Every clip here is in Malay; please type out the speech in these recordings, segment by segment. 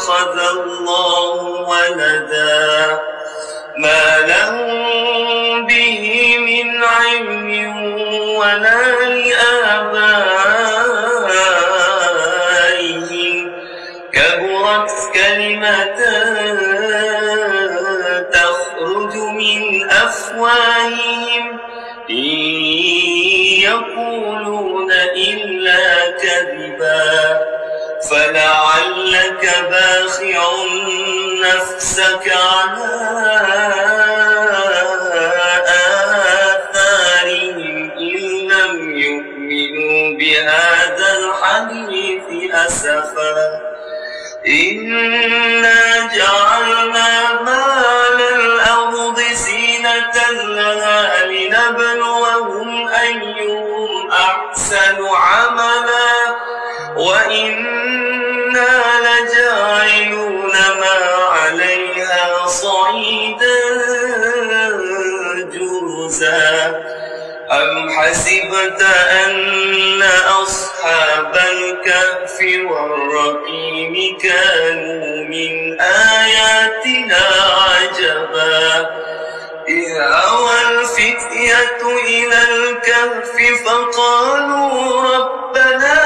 اتخذ الله ولدا ما لهم فلعلك باخع نفسك على آثارهم إن لم يؤمنوا بهذا الحديث أسفا إنا جعلنا ما للأرض زينة لها لنبلوهم أي حسبت أن أصحاب الكهف والرقيم كانوا من آياتنا عجبا إذ أوى الفتية إلى الكهف فقالوا ربنا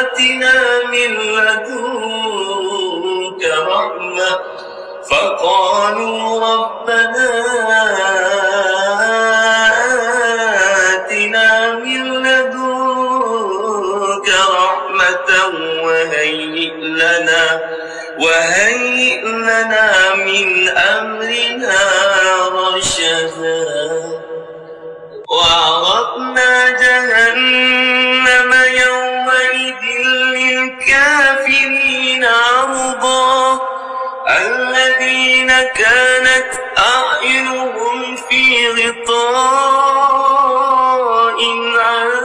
آتنا من لدنك رحمة فقالوا ربنا وهيئ لنا من أمرنا رشدا وعرضنا جهنم يومئذ للكافرين عرضا الذين كانت أعينهم في غطاء عن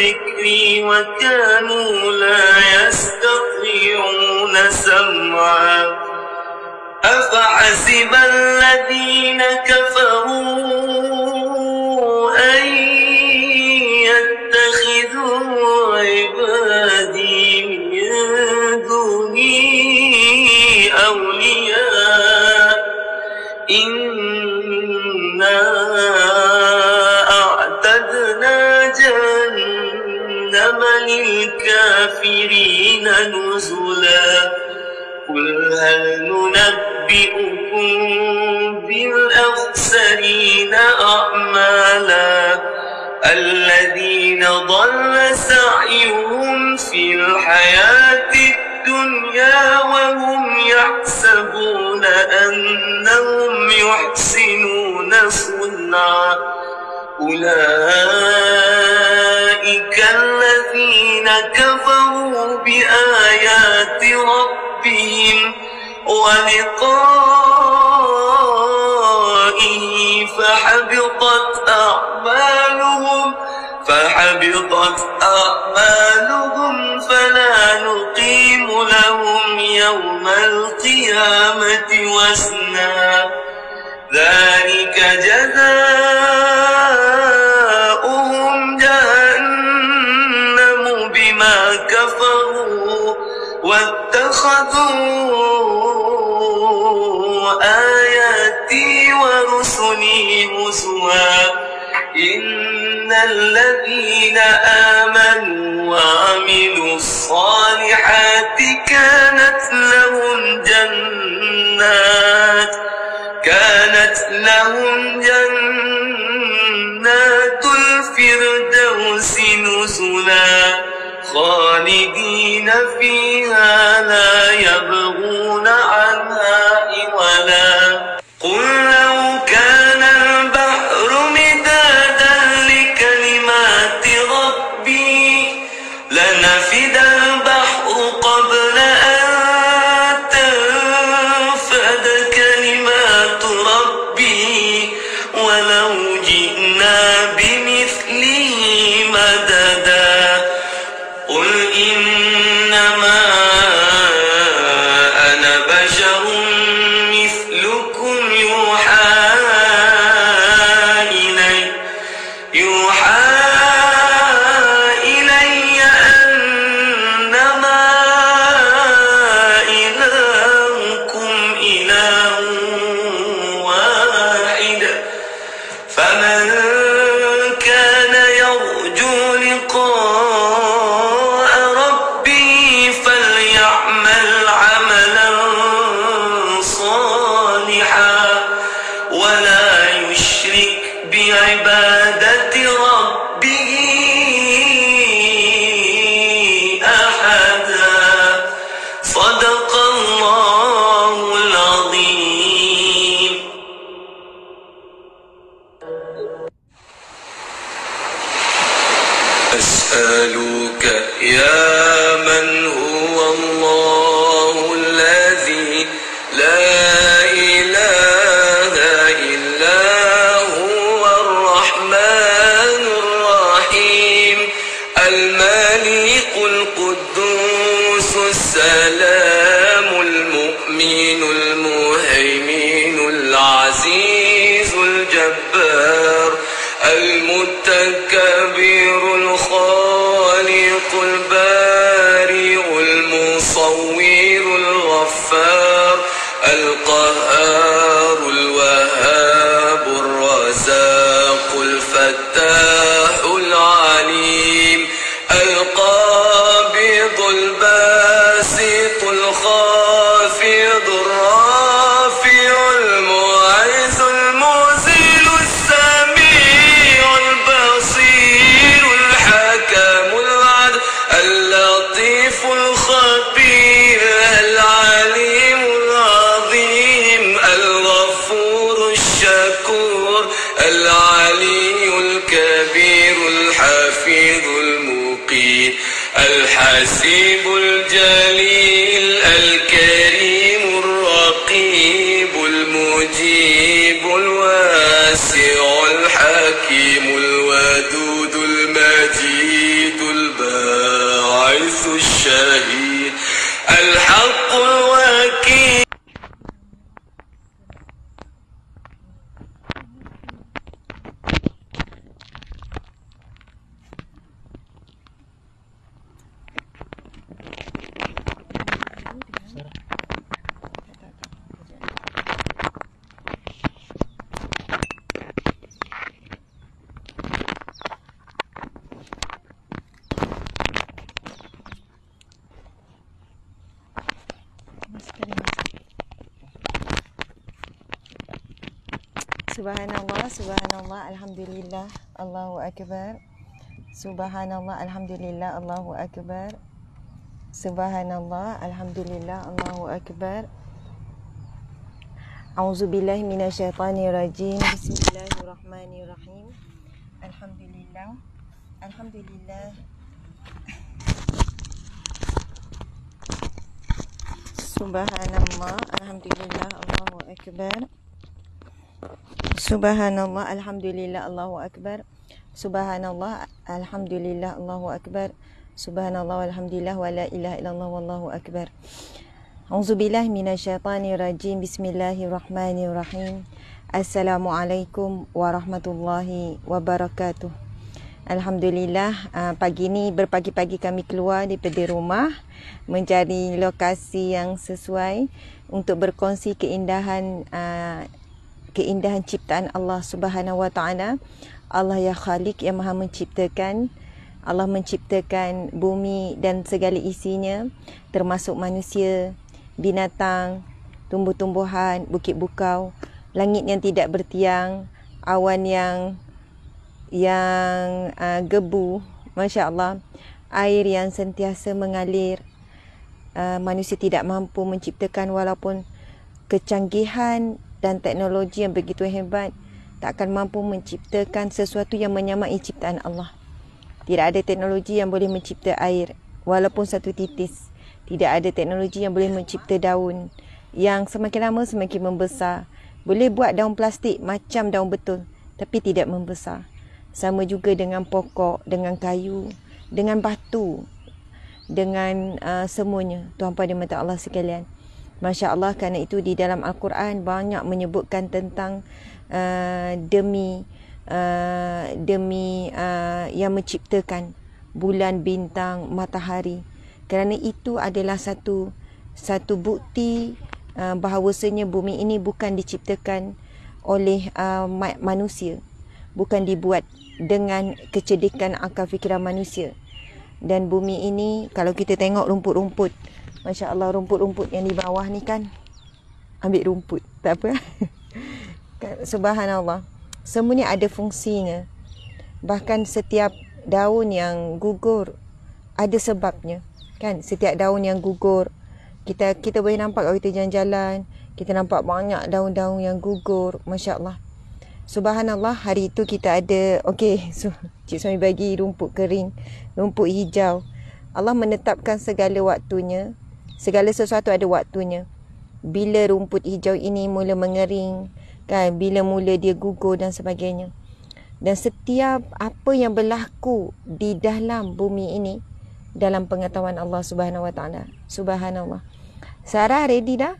ذكري وكانوا لا يستطيعون سمعا أفحسب الذين كفروا أن يتخذوا عبادي من دوني أولياء إِنَّا جهنم للكافرين نزلا قل هل ننبئكم بالأخسرين أعمالا الذين ضل سعيهم في الحياة الدنيا وهم يحسبون أنهم يحسنون صنعا أولئك الذين كفروا بآيات ربهم ولقائه فحبطت أعمالهم فحبطت أعمالهم فلا نقيم لهم يوم القيامة وزنا ذلك جزاء اتخذوا آياتي ورسلي هزوا إن الذين آمنوا وعملوا الصالحات كانت لهم جنات كانت لهم جنات الفردوس نزلاً خالدين فيها لا يبغون عنها ولا قل الجبار المتكبر الخالق Subhanallah, Alhamdulillah, Allahu Akbar Subhanallah, Alhamdulillah, Allahu Akbar A'udzubillah minasyaitanirajim Bismillahirrahmanirrahim Alhamdulillah Alhamdulillah Subhanallah, Alhamdulillah, Allahu Akbar Subhanallah, Alhamdulillah, Allahu Akbar Alhamdulillah, Allahu Akbar Subhanallah, Alhamdulillah, Allahu Akbar. Subhanallah, Alhamdulillah, wa la ilaha illallah, Wallahu Akbar. Auzubillah minasyaitanirajim, Bismillahirrahmanirrahim. Assalamualaikum warahmatullahi wabarakatuh. Alhamdulillah, ah, pagi ni berpagi-pagi kami keluar daripada rumah mencari lokasi yang sesuai untuk berkongsi keindahan ah, keindahan ciptaan Allah Subhanahu wa taala Allah ya Khalik yang maha menciptakan Allah menciptakan bumi dan segala isinya termasuk manusia, binatang, tumbuh-tumbuhan, bukit bukau, langit yang tidak bertiang, awan yang yang uh, gebu, masya-Allah, air yang sentiasa mengalir. Uh, manusia tidak mampu menciptakan walaupun kecanggihan dan teknologi yang begitu hebat tak akan mampu menciptakan sesuatu yang menyamai ciptaan Allah. Tidak ada teknologi yang boleh mencipta air walaupun satu titis. Tidak ada teknologi yang boleh mencipta daun yang semakin lama semakin membesar. Boleh buat daun plastik macam daun betul tapi tidak membesar. Sama juga dengan pokok, dengan kayu, dengan batu, dengan uh, semuanya. Tuhan Puan dan Mata Allah sekalian. Masya Allah kerana itu di dalam Al-Quran banyak menyebutkan tentang uh, demi uh, demi uh, yang menciptakan bulan bintang matahari kerana itu adalah satu satu bukti uh, bahawasanya bumi ini bukan diciptakan oleh uh, manusia bukan dibuat dengan kecerdikan akal fikiran manusia dan bumi ini kalau kita tengok rumput-rumput masya-Allah rumput-rumput yang di bawah ni kan ambil rumput tak apa Subhanallah. Semuanya ada fungsinya. Bahkan setiap daun yang gugur ada sebabnya. Kan? Setiap daun yang gugur kita kita boleh nampak kalau kita jalan-jalan, kita nampak banyak daun-daun yang gugur, masya-Allah. Subhanallah hari itu kita ada okey so, cik suami bagi rumput kering, rumput hijau. Allah menetapkan segala waktunya. Segala sesuatu ada waktunya. Bila rumput hijau ini mula mengering, kan bila mula dia gugur dan sebagainya dan setiap apa yang berlaku di dalam bumi ini dalam pengetahuan Allah Subhanahu Wa Taala subhanallah Sarah ready dah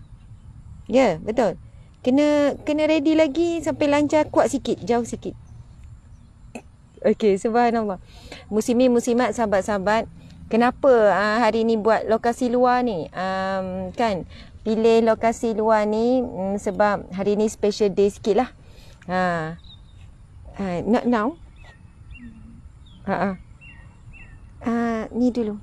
ya yeah, betul kena kena ready lagi sampai lancar kuat sikit jauh sikit Okey, subhanallah. Musimi musimat sahabat-sahabat, kenapa uh, hari ni buat lokasi luar ni? Um, kan? pilih lokasi luar ni mm, sebab hari ni special day sikit lah. Ha. Uh, not now. Uh, uh. Uh, ni dulu.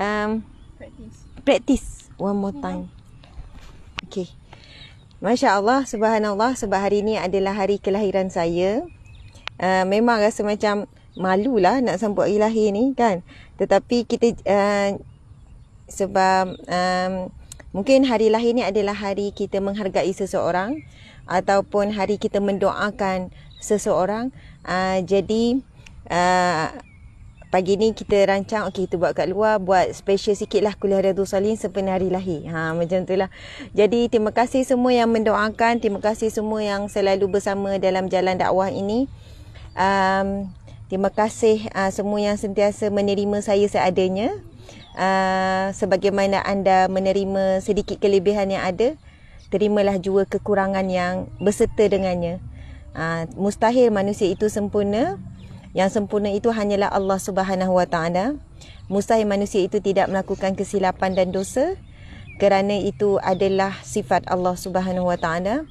Um, practice. practice. One more time. Lah. Okay. Masya Allah, subhanallah sebab hari ni adalah hari kelahiran saya. Uh, memang rasa macam lah nak sambut hari lahir ni kan. Tetapi kita uh, sebab um, Mungkin hari lahir ni adalah hari kita menghargai seseorang ataupun hari kita mendoakan seseorang. Uh, jadi uh, pagi ni kita rancang okey kita buat kat luar buat special sikit lah kuliah Radu Salim sempena hari lahir. Ha macam tu lah. Jadi terima kasih semua yang mendoakan. Terima kasih semua yang selalu bersama dalam jalan dakwah ini. Um, terima kasih uh, semua yang sentiasa menerima saya seadanya uh, sebagaimana anda menerima sedikit kelebihan yang ada terimalah juga kekurangan yang berserta dengannya uh, mustahil manusia itu sempurna yang sempurna itu hanyalah Allah Subhanahu Wa Taala mustahil manusia itu tidak melakukan kesilapan dan dosa kerana itu adalah sifat Allah Subhanahu Wa Taala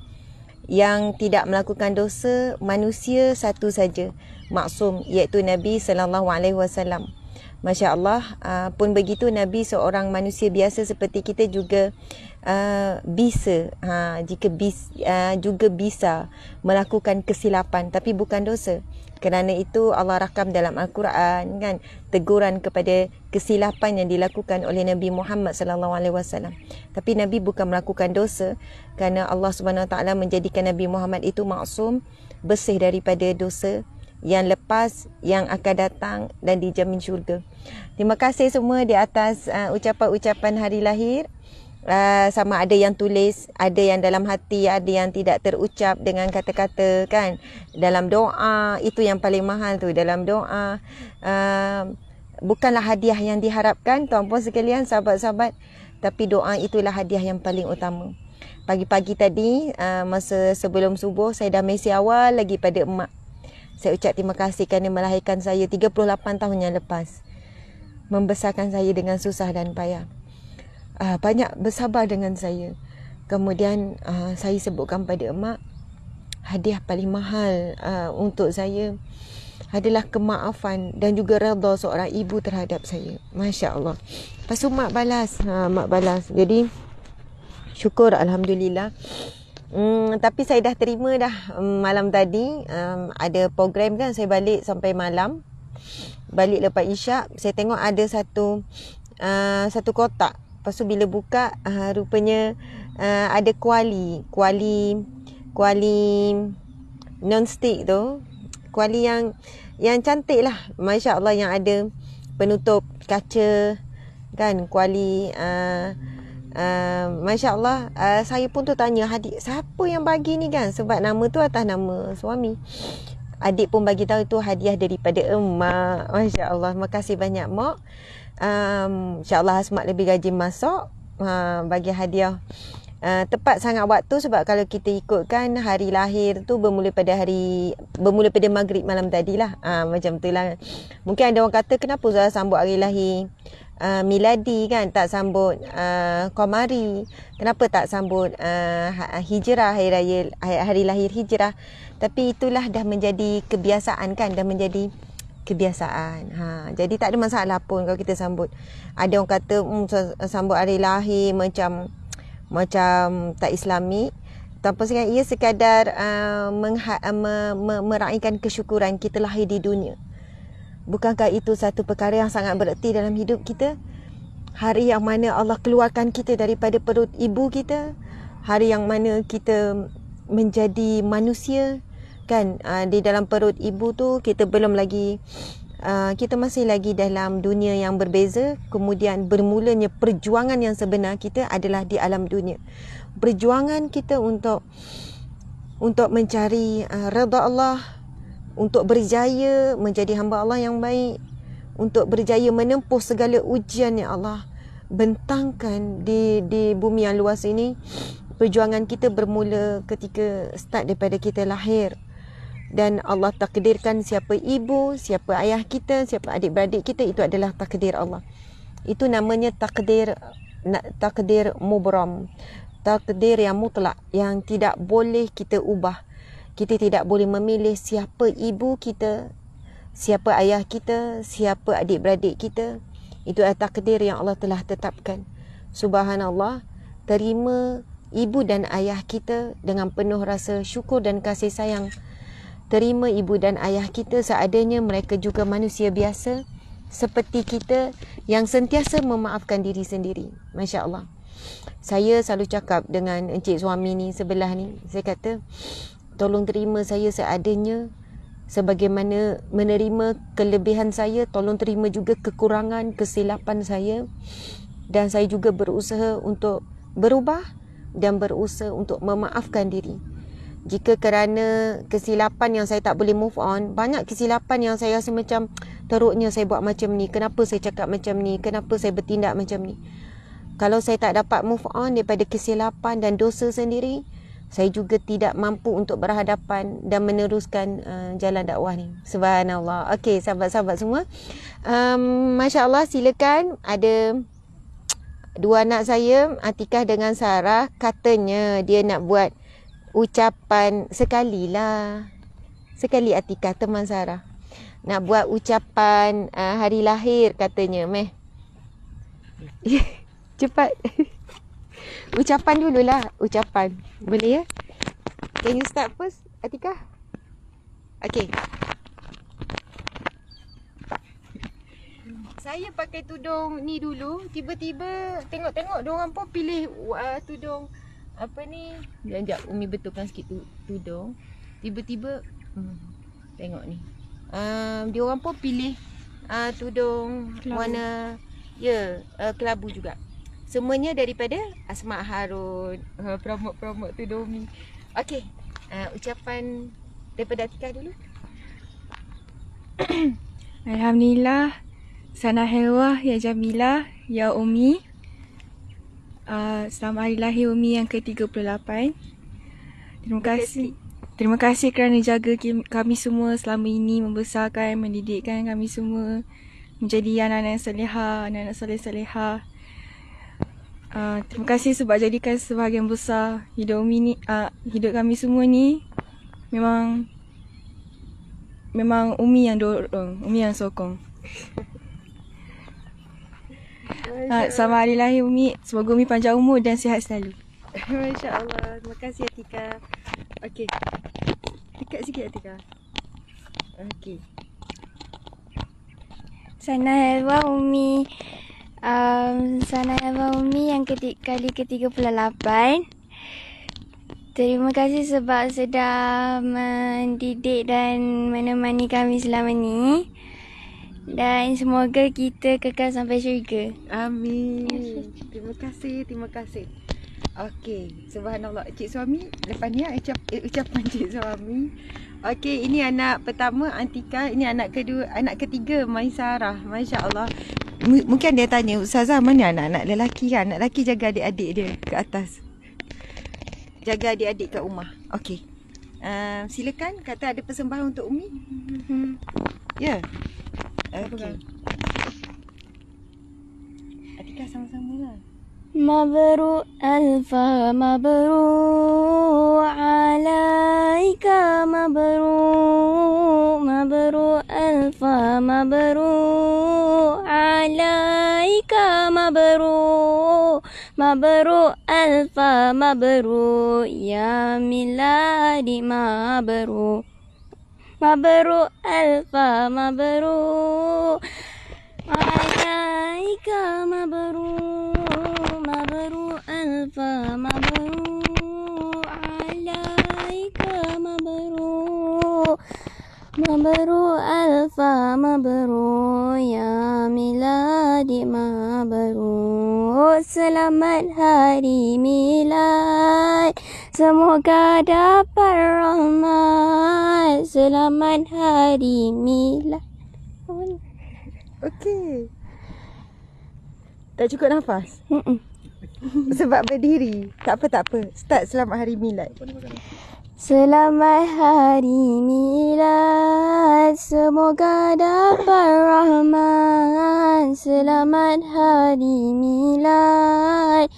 yang tidak melakukan dosa manusia satu saja maksum iaitu Nabi sallallahu alaihi wasallam Masya Allah uh, ah, pun begitu Nabi seorang manusia biasa seperti kita juga uh, bisa uh, jika bis, uh, juga bisa melakukan kesilapan tapi bukan dosa kerana itu Allah rakam dalam Al-Quran kan teguran kepada kesilapan yang dilakukan oleh Nabi Muhammad sallallahu alaihi wasallam. Tapi Nabi bukan melakukan dosa kerana Allah Subhanahu taala menjadikan Nabi Muhammad itu maksum bersih daripada dosa yang lepas yang akan datang dan dijamin syurga. Terima kasih semua di atas uh, ucapan-ucapan hari lahir. Uh, sama ada yang tulis, ada yang dalam hati, ada yang tidak terucap dengan kata-kata kan. Dalam doa, itu yang paling mahal tu dalam doa. Uh, bukanlah hadiah yang diharapkan tuan puan sekalian sahabat-sahabat, tapi doa itulah hadiah yang paling utama. Pagi-pagi tadi uh, masa sebelum subuh saya dah mesej awal lagi pada emak saya ucap terima kasih kerana melahirkan saya 38 tahun yang lepas. Membesarkan saya dengan susah dan payah. Uh, banyak bersabar dengan saya. Kemudian uh, saya sebutkan pada emak hadiah paling mahal uh, untuk saya adalah kemaafan dan juga redha seorang ibu terhadap saya. Masya Allah. Lepas mak balas. Ha, mak balas. Jadi syukur Alhamdulillah. Hmm, tapi saya dah terima dah um, malam tadi um, ada program kan saya balik sampai malam balik lepas isyak saya tengok ada satu uh, satu kotak lepas bila buka uh, rupanya uh, ada kuali kuali kuali nonstick tu kuali yang yang cantik lah Masya Allah yang ada penutup kaca kan kuali uh, Uh, ehm, Masya Allah uh, eh, Saya pun tu tanya Hadik siapa yang bagi ni kan Sebab nama tu atas nama suami Adik pun bagi tahu tu hadiah daripada emak Masya Allah Terima kasih banyak mak um, ehm, Insya Allah Asmat lebih gaji masuk uh, Bagi hadiah uh, Tepat sangat waktu sebab kalau kita ikutkan hari lahir tu bermula pada hari bermula pada maghrib malam tadi lah uh, macam tu lah mungkin ada orang kata kenapa Zara sambut hari lahir uh, miladi kan tak sambut uh, ah, komari kenapa tak sambut uh, hijrah hari raya hari lahir hijrah tapi itulah dah menjadi kebiasaan kan dah menjadi kebiasaan. Ha, jadi tak ada masalah pun kalau kita sambut. Ada orang kata mmm, sambut hari lahir macam macam tak islami. Tanpa sekian ia sekadar uh, mengha- meraihkan kesyukuran kita lahir di dunia. Bukankah itu satu perkara yang sangat bererti dalam hidup kita? Hari yang mana Allah keluarkan kita daripada perut ibu kita, hari yang mana kita menjadi manusia kan uh, di dalam perut ibu tu kita belum lagi uh, kita masih lagi dalam dunia yang berbeza kemudian bermulanya perjuangan yang sebenar kita adalah di alam dunia perjuangan kita untuk untuk mencari uh, redha Allah untuk berjaya menjadi hamba Allah yang baik untuk berjaya menempuh segala ujian yang Allah bentangkan di di bumi yang luas ini perjuangan kita bermula ketika start daripada kita lahir dan Allah takdirkan siapa ibu, siapa ayah kita, siapa adik-beradik kita itu adalah takdir Allah. Itu namanya takdir takdir mubram. Takdir yang mutlak yang tidak boleh kita ubah. Kita tidak boleh memilih siapa ibu kita, siapa ayah kita, siapa adik-beradik kita. Itu atas takdir yang Allah telah tetapkan. Subhanallah, terima ibu dan ayah kita dengan penuh rasa syukur dan kasih sayang. Terima ibu dan ayah kita seadanya mereka juga manusia biasa seperti kita yang sentiasa memaafkan diri sendiri. Masya Allah. Saya selalu cakap dengan encik suami ni sebelah ni. Saya kata, tolong terima saya seadanya sebagaimana menerima kelebihan saya tolong terima juga kekurangan kesilapan saya dan saya juga berusaha untuk berubah dan berusaha untuk memaafkan diri jika kerana kesilapan yang saya tak boleh move on banyak kesilapan yang saya rasa macam teruknya saya buat macam ni kenapa saya cakap macam ni kenapa saya bertindak macam ni kalau saya tak dapat move on daripada kesilapan dan dosa sendiri saya juga tidak mampu untuk berhadapan dan meneruskan uh, jalan dakwah ni. Subhanallah. Okey, sahabat-sahabat semua. Um, Masya Allah, silakan. Ada dua anak saya, Atikah dengan Sarah. Katanya dia nak buat ucapan sekali lah, Sekali Atikah, teman Sarah. Nak buat ucapan uh, hari lahir katanya, meh. Cepat. Cepat. Ucapan dululah Ucapan Boleh ya Can you start first Atika Okay Saya pakai tudung ni dulu Tiba-tiba Tengok-tengok Diorang pun pilih uh, Tudung Apa ni Sekejap Umi betulkan sikit tu, tudung Tiba-tiba hmm, Tengok ni um, Diorang pun pilih uh, Tudung kelabu. Warna Ya yeah, uh, Kelabu juga Semuanya daripada Asma Harun uh, eh, Promot-promot tu Domi Okay uh, eh, Ucapan daripada Atika dulu Alhamdulillah Sana Helwah Ya Jamilah Ya Umi uh, Selamat Hari Lahir Umi yang ke-38 Terima kasih Terima kasih kerana jaga kami semua selama ini membesarkan, mendidikkan kami semua menjadi anak-anak yang soleha, anak-anak soleh-soleha. anak anak soleh soleha Ah, terima kasih sebab jadikan sebahagian besar hidup mini uh, ah, hidup kami semua ni memang memang Umi yang dorong, Umi yang sokong. Ha, ah, sama hari lahir Umi. Semoga Umi panjang umur dan sihat selalu. Masya Allah. Terima kasih Atika. Okay, Dekat sikit Atika. Okay, Sana helwa Umi. Umi um, Sanai Abang Umi yang ketik kali ke-38 Terima kasih sebab sudah mendidik dan menemani kami selama ni Dan semoga kita kekal sampai syurga Amin ya, Terima kasih, terima kasih Okey, subhanallah Cik suami, lepas ni ya, ucap, eh, ucapan cik suami Okey, ini anak pertama Antika, ini anak kedua, anak ketiga Maisarah. Masya-Allah. mungkin dia tanya, "Ustazah, mana anak-anak lelaki kan? Anak lelaki jaga adik-adik dia ke atas." Jaga adik-adik kat rumah. Okey. Uh, silakan kata ada persembahan untuk Umi. Mm-hmm. Ya. Yeah. Okey. Antika sama-sama lah. Mabru alfa mabru ala بك مبرو مبرو ألف مبرو عليك مبرو مبرو ألف مبرو يا ميلادي مبرو مبرو ألف مبرو عليك مبرو مبرو ألف مبرو mabrur mabrur alfa mabrur ya miladi mabrur selamat hari milad semoga dapat rahmat selamat hari milad okey tak cukup nafas sebab berdiri tak apa tak apa start selamat hari milad Selamat hari milad Semoga dapat rahmat Selamat hari milad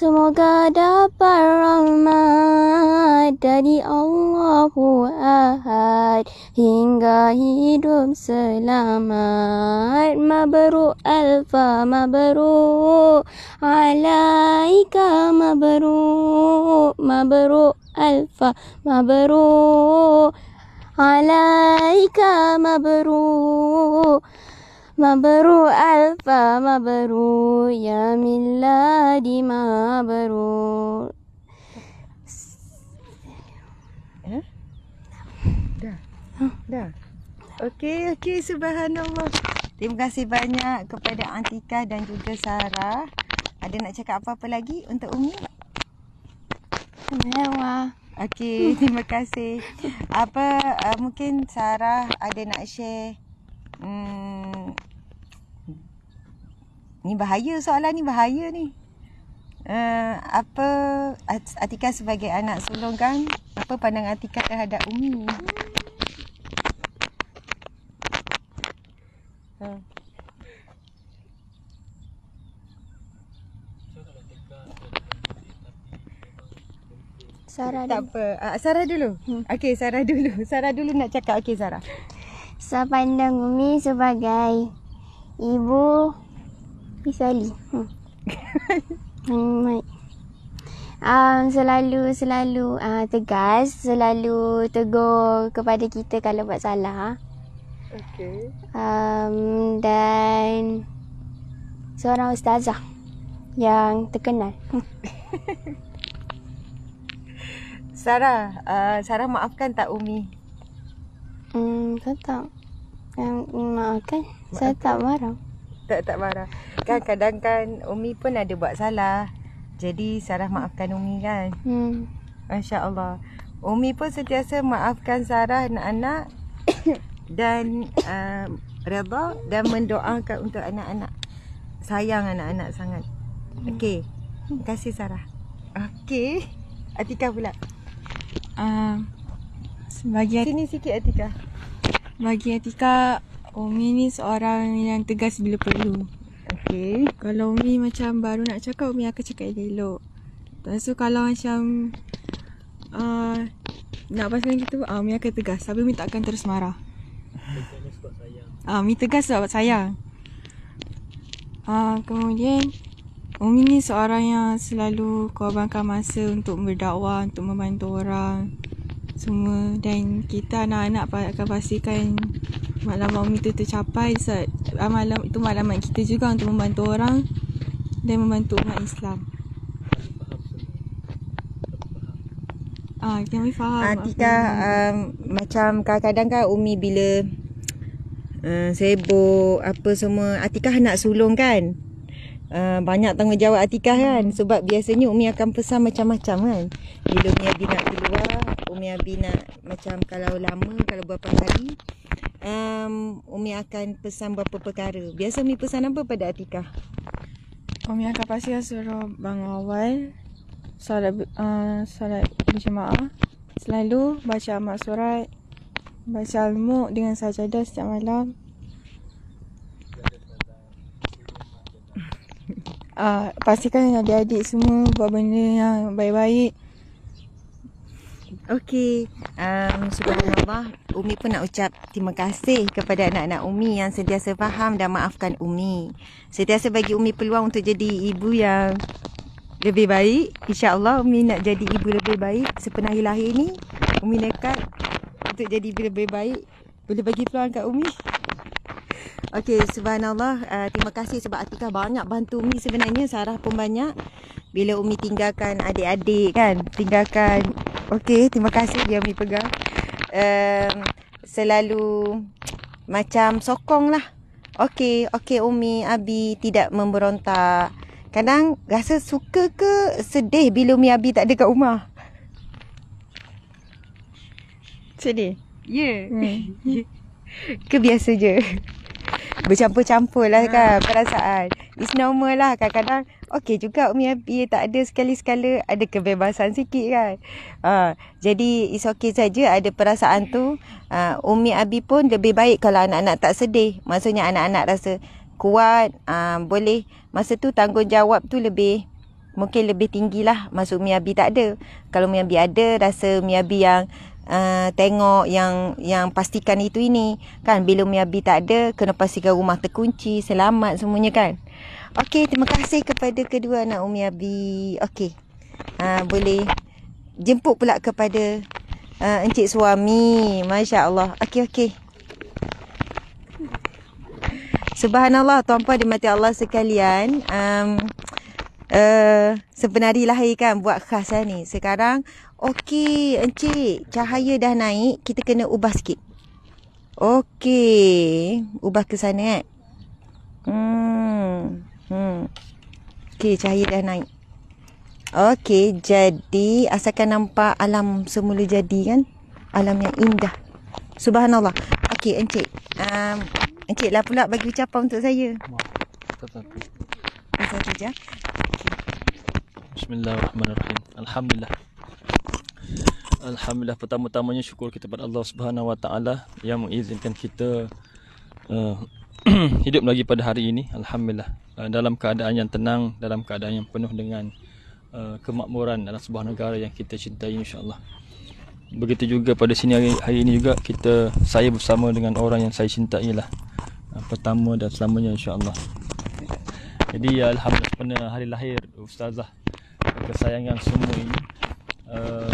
Semoga dapat rahmat dari Allahu Ahad hingga hidup selamat. Mabruk Alfa, mabruk Alaika, mabruk Mabruk Alfa, mabruk Alaika, mabruk Alfa, ألف Ya Milla, di مبرو Dah. Okey, okey, subhanallah. Terima kasih banyak kepada Antika dan juga Sarah. Ada nak cakap apa-apa lagi untuk Umi? Mewa. Okey, terima kasih. Apa, uh, mungkin Sarah ada nak share hmm, Ni bahaya soalan ni bahaya ni. Uh, apa Atika sebagai anak sulung kan? Apa pandangan Atika terhadap Umi? Hmm. Sarah tak apa. Uh, Sarah dulu. Hmm. Okey, Sarah dulu. Sarah dulu nak cakap. Okey, Sarah. Saya pandang Umi sebagai ibu Miss Ali. Hmm. hmm um, selalu selalu uh, tegas, selalu tegur kepada kita kalau buat salah. Okay. Um, dan seorang ustazah yang terkenal. Hmm. Sarah, uh, Sarah maafkan tak Umi? Hmm, saya tak. Um, eh, maafkan. maafkan. Saya tak marah tak tak marah. Kan hmm. kadang kan Umi pun ada buat salah. Jadi Sarah maafkan Umi kan. Hmm. Masya-Allah. Umi pun sentiasa maafkan Sarah anak anak dan uh, redha dan mendoakan untuk anak-anak. Sayang anak-anak sangat. Hmm. Okey. Terima kasih Sarah. Okey. Atika pula. Uh, bagi Sini sikit Atika. Bagi Atika Umi ni seorang yang tegas bila perlu. Okay. Kalau Umi macam baru nak cakap, Umi akan cakap elok-elok. So kalau macam uh, nak pasangan kita, uh, Umi akan tegas. Tapi Umi takkan terus marah. Ah, Umi tegas sebab sayang. Uh, kemudian, Umi ni seorang yang selalu korbankan masa untuk berdakwah, untuk membantu orang semua dan kita anak-anak akan pastikan malam umi itu tercapai sebab malam itu maklumat kita juga untuk membantu orang dan membantu umat Islam. Ah, kami faham. Antika ah, um, macam kadang-kadang kan Umi bila uh, sibuk apa semua atika nak sulung kan Uh, banyak tanggungjawab Atikah kan Sebab biasanya Umi akan pesan macam-macam kan Bila Umi ada nak dulu Umi Abi nak macam kalau lama, kalau berapa hari um, Umi akan pesan berapa perkara Biasa Umi pesan apa pada Atika? Umi akan pasti suruh bangun awal Salat, uh, salat berjemaah Selalu baca amat surat Baca almuk dengan sajadah setiap malam Uh, pastikan adik-adik semua buat benda yang baik-baik Okey. Um, Subhanallah. Umi pun nak ucap terima kasih kepada anak-anak Umi yang sentiasa faham dan maafkan Umi. Sentiasa bagi Umi peluang untuk jadi ibu yang lebih baik. InsyaAllah Umi nak jadi ibu lebih baik. Sepenuh lahir ni, Umi nekat untuk jadi ibu lebih baik. Boleh bagi peluang kat Umi? Okey, subhanallah. Uh, terima kasih sebab Atika banyak bantu Umi sebenarnya. Sarah pun banyak. Bila Umi tinggalkan adik-adik kan. Tinggalkan. Okey, terima kasih dia Umi pegang. Uh, selalu macam sokong lah. Okey, okey Umi, Abi tidak memberontak. Kadang rasa suka ke sedih bila Umi Abi tak ada kat rumah? Sedih? Ya. Yeah. Hmm. Kebiasa je bercampur-campur lah hmm. kan ha. perasaan. It's normal lah kadang-kadang. Okay juga Umi Abi tak ada sekali-sekala ada kebebasan sikit kan. Uh, jadi it's okay saja ada perasaan tu. Uh, Umi Abi pun lebih baik kalau anak-anak tak sedih. Maksudnya anak-anak rasa kuat, uh, boleh. Masa tu tanggungjawab tu lebih mungkin lebih tinggi lah masa Umi Abi tak ada. Kalau Umi Abi ada rasa Umi Abi yang Uh, tengok yang yang pastikan itu ini kan bila umi abi tak ada kena pastikan rumah terkunci selamat semuanya kan okey terima kasih kepada kedua anak umi abi okey uh, boleh jemput pula kepada uh, encik suami masya-Allah okey okey subhanallah tuan-puan di Allah sekalian um, uh, sebenarnya lah kan buat khas kan, ni sekarang Okey, Encik, cahaya dah naik, kita kena ubah sikit. Okey, ubah ke sana eh. Hmm. Hmm. Okey, cahaya dah naik. Okey, jadi asalkan nampak alam semula jadi kan? Alam yang indah. Subhanallah. Okey, Encik. Um, Encik lah pula bagi ucapan untuk saya. Satu-satu. Satu-satu je. Bismillahirrahmanirrahim. Alhamdulillah. Alhamdulillah pertama-tamanya syukur kita kepada Allah Subhanahu Wa Taala yang mengizinkan kita uh, hidup lagi pada hari ini. Alhamdulillah uh, dalam keadaan yang tenang, dalam keadaan yang penuh dengan uh, kemakmuran dalam sebuah negara yang kita cintai insya-Allah. Begitu juga pada sini hari, hari ini juga kita saya bersama dengan orang yang saya cintai lah. Uh, pertama dan selamanya insya-Allah. Jadi ya, alhamdulillah pada hari lahir ustazah kesayangan semua ini. Uh,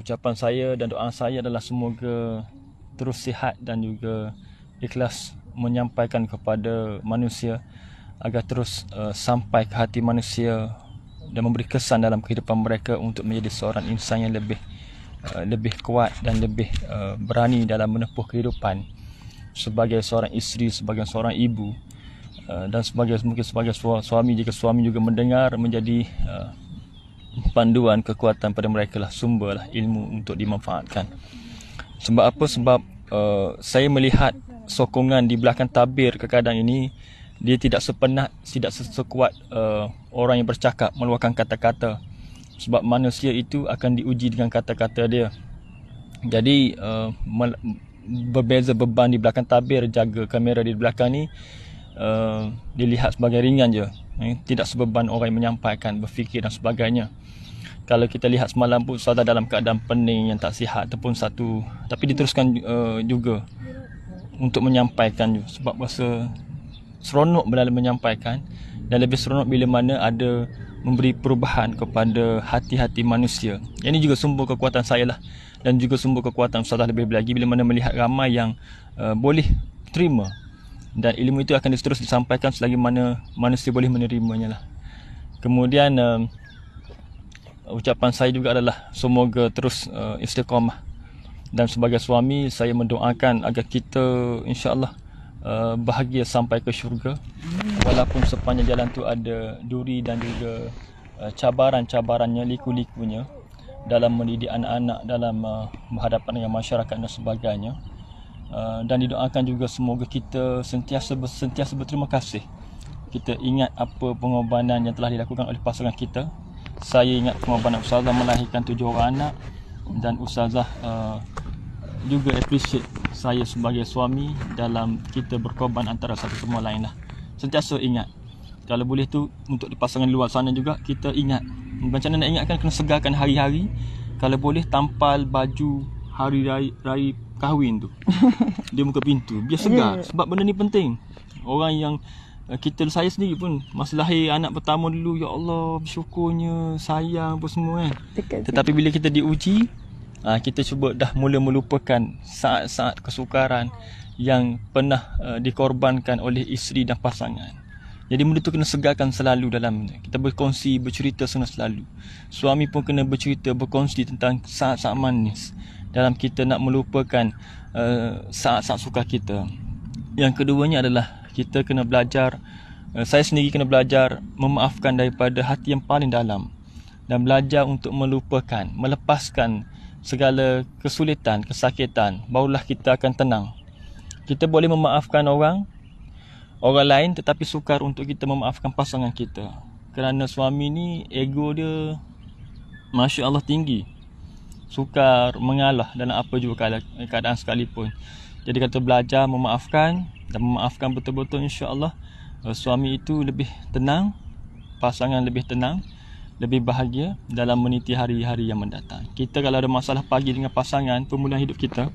ucapan saya dan doa saya adalah semoga terus sihat dan juga ikhlas menyampaikan kepada manusia agar terus uh, sampai ke hati manusia dan memberi kesan dalam kehidupan mereka untuk menjadi seorang insan yang lebih uh, lebih kuat dan lebih uh, berani dalam menempuh kehidupan sebagai seorang isteri sebagai seorang ibu uh, dan sebagai mungkin sebagai suami jika suami juga mendengar menjadi uh, panduan kekuatan pada mereka lah sumber lah ilmu untuk dimanfaatkan sebab apa sebab uh, saya melihat sokongan di belakang tabir kekadang ini dia tidak sepenat tidak sesekuat uh, eh, orang yang bercakap meluahkan kata-kata sebab manusia itu akan diuji dengan kata-kata dia jadi uh, berbeza beban di belakang tabir jaga kamera di belakang ni Eh, dilihat sebagai ringan je eh, tidak sebeban orang yang menyampaikan berfikir dan sebagainya kalau kita lihat semalam pun Ustazah dalam keadaan pening yang tak sihat ataupun satu tapi diteruskan uh, juga untuk menyampaikan juga sebab rasa seronok bila menyampaikan dan lebih seronok bila mana ada memberi perubahan kepada hati-hati manusia ini juga sumber kekuatan saya lah dan juga sumber kekuatan Ustazah lebih lagi bila mana melihat ramai yang uh, boleh terima dan ilmu itu akan terus disampaikan selagi mana manusia boleh menerimanya lah. Kemudian um, ucapan saya juga adalah semoga terus uh, istiqamah dan sebagai suami saya mendoakan agar kita insyaallah uh, bahagia sampai ke syurga walaupun sepanjang jalan tu ada duri dan juga uh, cabaran-cabarannya liku-likunya dalam mendidik anak-anak dalam uh, berhadapan dengan masyarakat dan sebagainya. Uh, dan didoakan juga semoga kita sentiasa sentiasa berterima kasih. Kita ingat apa pengorbanan yang telah dilakukan oleh pasangan kita. Saya ingat pengorbanan Ustazah melahirkan tujuh orang anak dan Ustazah uh, juga appreciate saya sebagai suami dalam kita berkorban antara satu sama lain lah. Sentiasa ingat. Kalau boleh tu untuk pasangan di luar sana juga kita ingat. Bencana mana nak ingatkan kena segarkan hari-hari. Kalau boleh tampal baju hari raya kahwin tu Dia buka pintu Biar segar yeah. Sebab benda ni penting Orang yang eh, kita saya sendiri pun masa lahir anak pertama dulu ya Allah bersyukurnya sayang apa semua kan Dekat tetapi bila kita diuji ah, kita cuba dah mula melupakan saat-saat kesukaran yang pernah eh, dikorbankan oleh isteri dan pasangan jadi benda tu kena segarkan selalu dalam kita berkongsi bercerita selalu suami pun kena bercerita berkongsi tentang saat-saat manis dalam kita nak melupakan eh, saat-saat uh, suka kita. Yang keduanya adalah kita kena belajar uh, saya sendiri kena belajar memaafkan daripada hati yang paling dalam dan belajar untuk melupakan, melepaskan segala kesulitan, kesakitan, barulah kita akan tenang. Kita boleh memaafkan orang orang lain tetapi sukar untuk kita memaafkan pasangan kita. Kerana suami ni ego dia Masya Allah tinggi sukar mengalah dalam apa juga keadaan sekalipun. Jadi kata belajar memaafkan dan memaafkan betul-betul insya-Allah eh, suami itu lebih tenang, pasangan lebih tenang, lebih bahagia dalam meniti hari-hari yang mendatang. Kita kalau ada masalah pagi dengan pasangan, permulaan hidup kita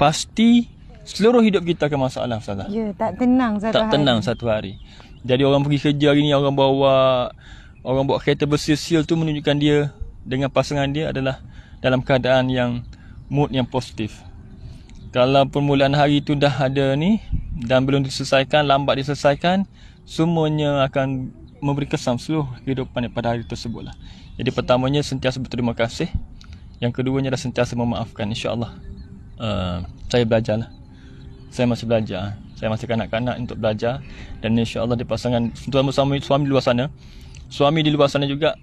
pasti seluruh hidup kita akan masalah Ustazah. Ya, tak tenang satu tak hari. Tak tenang satu hari. Jadi orang pergi kerja hari ni orang bawa orang bawa kereta bersil-sil tu menunjukkan dia dengan pasangan dia adalah dalam keadaan yang mood yang positif. Kalau permulaan hari tu dah ada ni dan belum diselesaikan, lambat diselesaikan, semuanya akan memberi kesan seluruh kehidupan pada hari tersebut lah. Jadi pertamanya sentiasa berterima kasih. Yang keduanya adalah sentiasa memaafkan. InsyaAllah uh, saya belajar lah. Saya masih belajar. Saya masih kanak-kanak untuk belajar. Dan insyaAllah di pasangan tuan suami, suami di luar sana. Suami di luar sana juga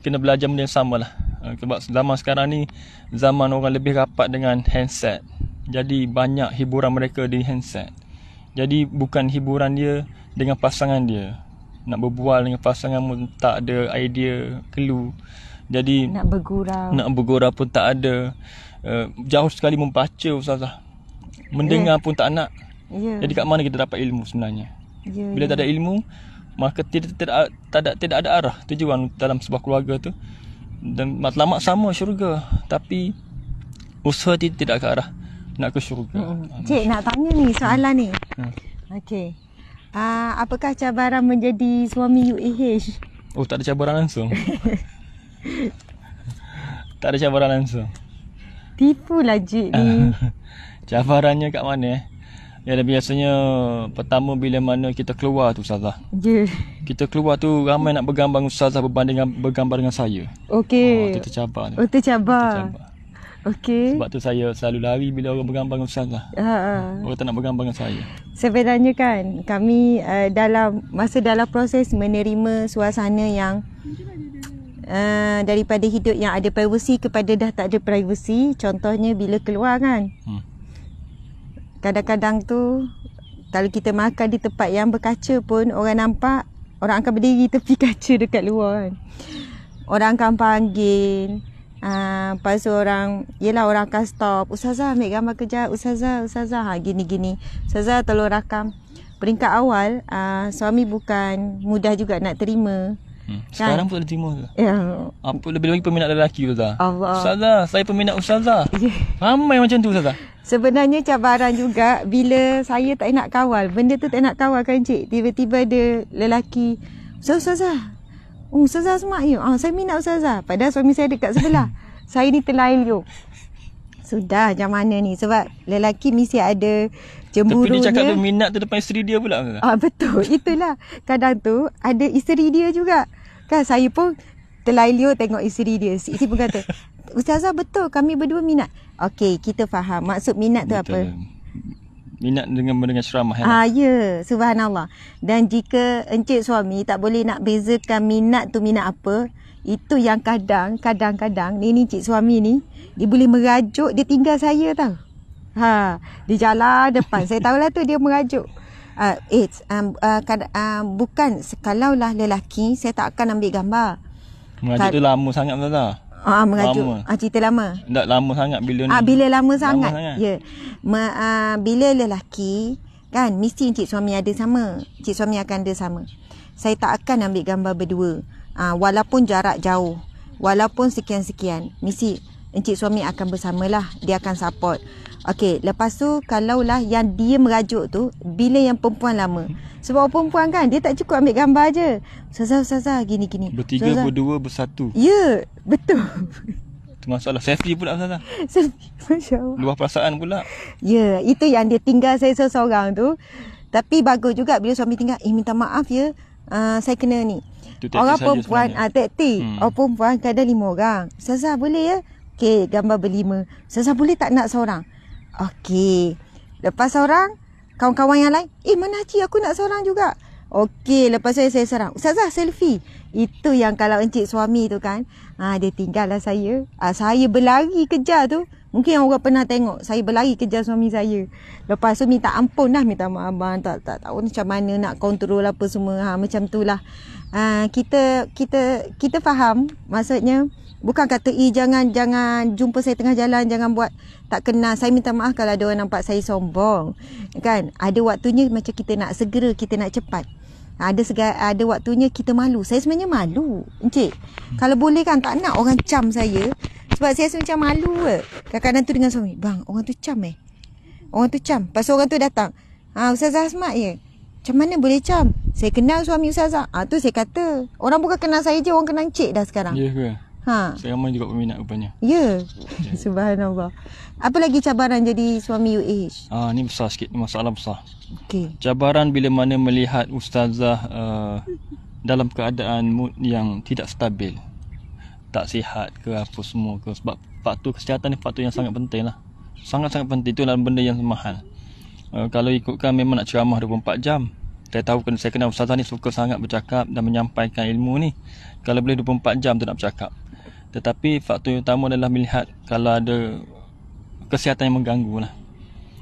kena belajar benda yang sama lah. Eh, sebab zaman sekarang ni zaman orang lebih rapat dengan handset jadi banyak hiburan mereka di handset jadi bukan hiburan dia dengan pasangan dia nak berbual dengan pasangan pun tak ada idea clue jadi nak bergurau nak bergurau pun tak ada uh, jauh sekali membaca ustazah mendengar yeah. pun tak nak yeah. jadi kat mana kita dapat ilmu sebenarnya yeah, bila yeah. tak ada ilmu maka tidak tidak tidak ada arah tujuan dalam sebuah keluarga tu dan matlamat sama syurga tapi usaha dia tidak ke arah nak ke syurga. Hmm. Cik nak tanya ni soalan hmm. ni. Hmm. Okey. Uh, apakah cabaran menjadi suami UAH? Oh tak ada cabaran langsung. tak ada cabaran langsung. Tipulah Cik ni. Ah, cabarannya kat mana eh? Ya biasanya pertama bila mana kita keluar tu ustazah. Ya. Yeah. Kita keluar tu ramai nak bergambar dengan ustazah berbanding dengan bergambar dengan saya. Okey. Oh, tu tercabar tu. Oh, tercabar. Okey. Sebab tu saya selalu lari bila orang bergambar dengan ustazah. Ha. Uh-huh. Orang tak nak bergambar dengan saya. Sebenarnya kan kami uh, dalam masa dalam proses menerima suasana yang Uh, daripada hidup yang ada privacy kepada dah tak ada privacy contohnya bila keluar kan hmm kadang-kadang tu kalau kita makan di tempat yang berkaca pun orang nampak orang akan berdiri tepi kaca dekat luar kan. Orang akan panggil Uh, lepas tu orang Yelah orang akan stop Ustazah ambil gambar kejap Ustazah Ustazah ha, ah, Gini gini Ustazah tolong rakam Peringkat awal uh, Suami bukan Mudah juga nak terima Hmm. Kan? Sekarang kan? pun ada terima ke? Ya. Apa lebih lagi peminat lelaki tu Ustazah? Allah. Ustazah, saya peminat Ustazah. Ya. Ramai macam tu Ustazah. Sebenarnya cabaran juga bila saya tak nak kawal. Benda tu tak nak kawal kan cik. Tiba-tiba ada lelaki. Ustazah, Ustazah. Oh, Ustazah semak you. Ya. Ah, saya minat Ustazah. Padahal suami saya dekat sebelah. saya ni terlain you. Sudah macam mana ni. Sebab lelaki mesti ada Cemburu Tapi dia cakap tu minat tu depan isteri dia pula ke? Ah betul. Itulah. Kadang tu ada isteri dia juga. Kan saya pun terlalu tengok isteri dia. Isteri pun kata, "Ustazah betul kami berdua minat." Okey, kita faham. Maksud minat tu betul. apa? Minat dengan mendengar ceramah ya. Ah ya, yeah. subhanallah. Dan jika encik suami tak boleh nak bezakan minat tu minat apa, itu yang kadang kadang-kadang ni ni cik suami ni dia boleh merajuk dia tinggal saya tau. Ha, di jalan depan. Saya tahu lah tu dia merajuk. Uh, it's, um, uh, kad, uh, bukan sekalaulah lelaki, saya tak akan ambil gambar. Merajuk tu lama sangat betul tak? Ah, uh, merajuk. Ah, uh, cerita lama. Tak lama sangat bila ni. Ah, bila lama sangat. Lama sangat. Yeah. Ma, uh, bila lelaki, kan, mesti cik suami ada sama. Cik suami akan ada sama. Saya tak akan ambil gambar berdua. Uh, walaupun jarak jauh. Walaupun sekian-sekian. Mesti encik suami akan bersamalah. Dia akan support. Okey, lepas tu kalaulah yang dia merajuk tu bila yang perempuan lama. Sebab perempuan kan dia tak cukup ambil gambar aje. Sazah sazah gini gini. Bertiga, Ustazah. berdua, bersatu. Ya, betul. Itu masalah selfie pula sazah. Selfie masya-Allah. Luah perasaan pula. Ya, itu yang dia tinggal saya seorang tu. Tapi bagus juga bila suami tinggal, eh minta maaf ya. Uh, saya kena ni. Orang perempuan, ah, taktik. Hmm. Orang perempuan kadang lima orang. Sazah boleh ya? Okey, gambar berlima. Sazah boleh tak nak seorang? Okey. Lepas seorang, kawan-kawan yang lain, eh mana Haji aku nak seorang juga. Okey, lepas saya, saya seorang. Ustazah, selfie. Itu yang kalau encik suami tu kan, ha, dia tinggal lah saya. Ha, saya berlari kejar tu. Mungkin orang pernah tengok, saya berlari kejar suami saya. Lepas tu minta ampun lah, minta maaf abang. Tak, tak tahu macam mana nak kontrol apa semua. Ha, macam tu lah. Ha, kita, kita, kita faham maksudnya. Bukan kata I eh, jangan jangan jumpa saya tengah jalan jangan buat tak kena Saya minta maaf kalau ada orang nampak saya sombong. Kan? Ada waktunya macam kita nak segera, kita nak cepat. Ada segala, ada waktunya kita malu. Saya sebenarnya malu. Encik, kalau boleh kan tak nak orang cam saya. Sebab saya rasa macam malu ke. Kadang-kadang tu dengan suami. Bang, orang tu cam eh. Orang tu cam. Pasal orang tu datang. Ha, Ustazah Azmat je. Ya? Macam mana boleh cam? Saya kenal suami Ustazah. Ha, tu saya kata. Orang bukan kenal saya je. Orang kenal encik dah sekarang. Ya yeah, ke? Yeah. Ha. Saya ramai juga peminat rupanya. Ya. Yeah. Okay. Subhanallah. Apa lagi cabaran jadi suami UH? Ha, ni besar sikit. Ni masalah besar. Okey. Cabaran bila mana melihat ustazah uh, dalam keadaan mood yang tidak stabil. Tak sihat ke apa semua ke. Sebab faktor kesihatan ni faktor yang sangat penting lah. Sangat-sangat penting. Itu adalah benda yang mahal. Uh, kalau ikutkan memang nak ceramah 24 jam. Saya tahu saya kenal Ustazah ni suka sangat bercakap dan menyampaikan ilmu ni. Kalau boleh 24 jam tu nak bercakap. Tetapi faktor yang utama adalah melihat kalau ada kesihatan yang mengganggu lah.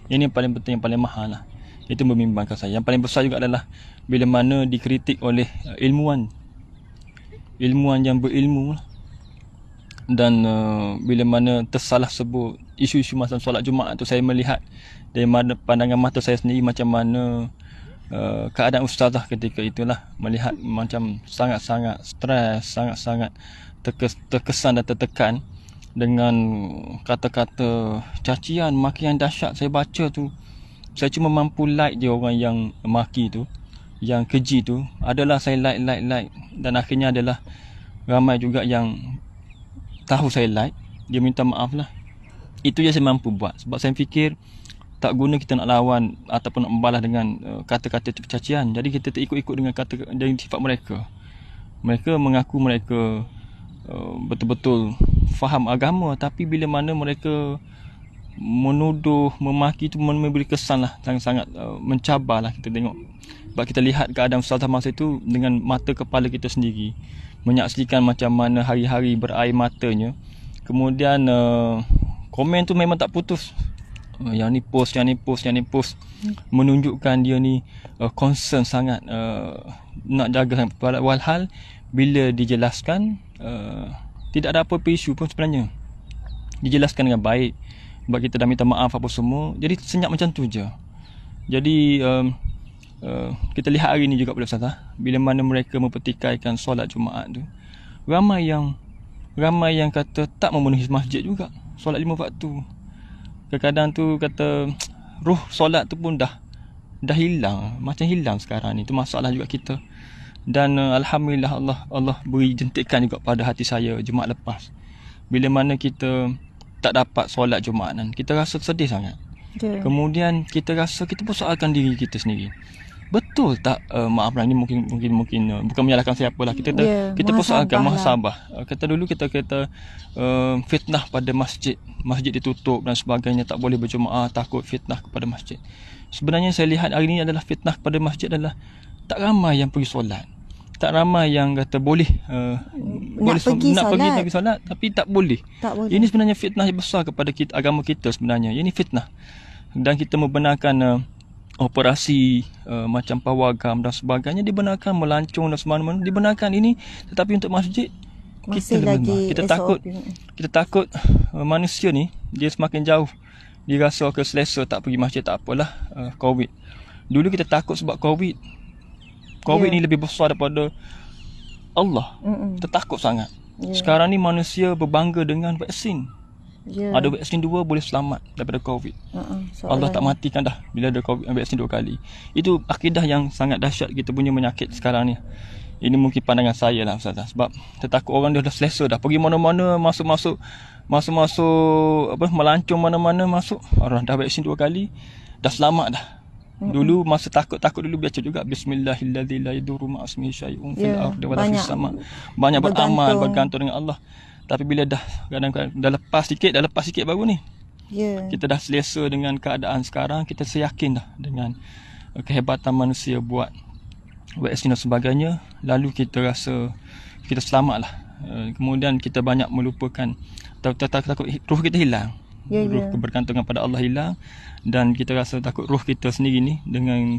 Ini yang paling penting, yang paling mahal lah. Itu membimbangkan saya. Yang paling besar juga adalah bila mana dikritik oleh eh, ilmuwan. Ilmuwan yang berilmu lah. Dan uh, bila mana tersalah sebut isu-isu masa solat Jumaat tu saya melihat dari mana pandangan mata saya sendiri macam mana uh, keadaan ustazah ketika itulah melihat macam sangat-sangat stres, sangat-sangat terkes, terkesan dan tertekan dengan kata-kata cacian maki yang dahsyat saya baca tu saya cuma mampu like dia orang yang maki tu yang keji tu adalah saya like like like dan akhirnya adalah ramai juga yang tahu saya like dia minta maaf lah itu je saya mampu buat sebab saya fikir tak guna kita nak lawan ataupun nak membalas dengan uh, kata-kata cacian jadi kita tak ikut-ikut dengan kata dengan sifat mereka mereka mengaku mereka Eh, betul-betul faham agama tapi bila mana mereka menuduh memaki itu memberi kesan lah sangat-sangat uh, eh, mencabar lah kita tengok sebab kita lihat keadaan Sultan masa itu dengan mata kepala kita sendiri menyaksikan macam mana hari-hari berair matanya kemudian uh, komen tu memang tak putus uh, yang ni post yang ni post yang ni post menunjukkan dia ni uh, concern sangat uh, nak jaga walhal bila dijelaskan Eh, tidak ada apa-apa isu pun sebenarnya dijelaskan dengan baik buat kita dah minta maaf apa semua jadi senyap macam tu je jadi um, uh, kita lihat hari ni juga pula Ustaz ah. bila mana mereka mempertikaikan solat Jumaat tu ramai yang ramai yang kata tak memenuhi masjid juga solat lima waktu kadang-kadang tu kata ruh solat tu pun dah dah hilang macam hilang sekarang ni tu masalah juga kita dan uh, alhamdulillah Allah Allah beri jentikan juga pada hati saya Jumaat lepas. Bila mana kita tak dapat solat Jumaat kan, kita rasa sedih sangat. Okay. Kemudian kita rasa kita pun soalkan diri kita sendiri. Betul tak uh, eh, maaf lah ni mungkin mungkin mungkin uh, bukan menyalahkan siapa ya, lah kita yeah, kita pun muhasabah. Lah. Uh, kata dulu kita kata uh, fitnah pada masjid, masjid ditutup dan sebagainya tak boleh berjumaat takut fitnah kepada masjid. Sebenarnya saya lihat hari ini adalah fitnah kepada masjid adalah tak ramai yang pergi solat tak ramai yang kata boleh uh, nak boleh pergi nak solat. pergi nak pergi solat tapi tak boleh. tak boleh ini sebenarnya fitnah yang besar kepada kita agama kita sebenarnya ini fitnah dan kita membenarkan uh, operasi uh, macam pawagam dan sebagainya dibenarkan melancung dan semacamnya dibenarkan ini tetapi untuk masjid kita Masih lagi kita SOP. takut kita takut uh, manusia ni dia semakin jauh dia rasa ke selesa tak pergi masjid tak apalah uh, covid dulu kita takut sebab covid Covid yeah. ni lebih besar daripada Allah. Mm-mm. Kita takut sangat. Yeah. Sekarang ni manusia berbangga dengan vaksin. Yeah. Ada vaksin dua boleh selamat daripada Covid. So Allah tak matikan dah bila ada COVID, vaksin dua kali. Itu akidah yang sangat dahsyat kita punya menyakit sekarang ni. Ini mungkin pandangan saya lah Ustazah. Sebab saya takut orang dia dah selesa dah. Pergi mana-mana masuk-masuk. Masuk-masuk apa melancung mana-mana masuk. Orang dah vaksin dua kali. Dah selamat dah. Dulu masa takut-takut dulu baca juga Bismillahirrahmanirrahim yeah. ardi sama. Banyak beramal bergantung dengan Allah. Tapi bila dah kadang-kadang dah lepas sikit, dah lepas sikit baru ni. Yeah. Kita dah selesa dengan keadaan sekarang, kita seyakin dah dengan uh, kehebatan manusia buat vaksin dan sebagainya, lalu kita rasa kita selamat lah. Uh, kemudian kita banyak melupakan takut-takut ruh kita hilang. Yeah, roh yeah. kebergantungan pada Allah hilang dan kita rasa takut roh kita sendiri ni dengan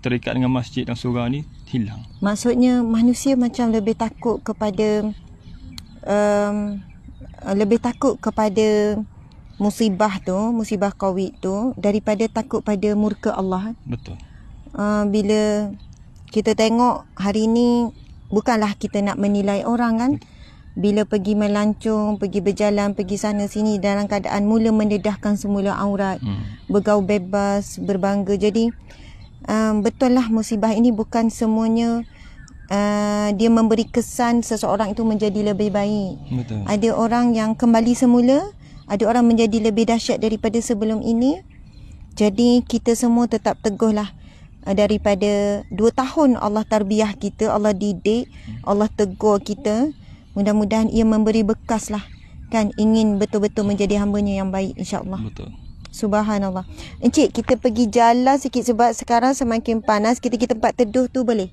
terikat dengan masjid dan surau ni hilang. Maksudnya manusia macam lebih takut kepada um, lebih takut kepada musibah tu, musibah kawit tu daripada takut pada murka Allah. Betul. Uh, bila kita tengok hari ni bukanlah kita nak menilai orang kan. Betul bila pergi melancung, pergi berjalan, pergi sana sini dalam keadaan mula mendedahkan semula aurat, hmm. bergaul bebas, berbangga. Jadi um, betul lah musibah ini bukan semuanya uh, dia memberi kesan seseorang itu menjadi lebih baik. Betul. Ada orang yang kembali semula, ada orang menjadi lebih dahsyat daripada sebelum ini. Jadi kita semua tetap lah daripada dua tahun Allah tarbiyah kita, Allah didik, hmm. Allah tegur kita. Mudah-mudahan ia memberi bekas lah kan ingin betul-betul menjadi hambanya yang baik insyaAllah. Betul. Subhanallah. Encik, kita pergi jalan sikit sebab sekarang semakin panas. Kita pergi tempat teduh tu boleh?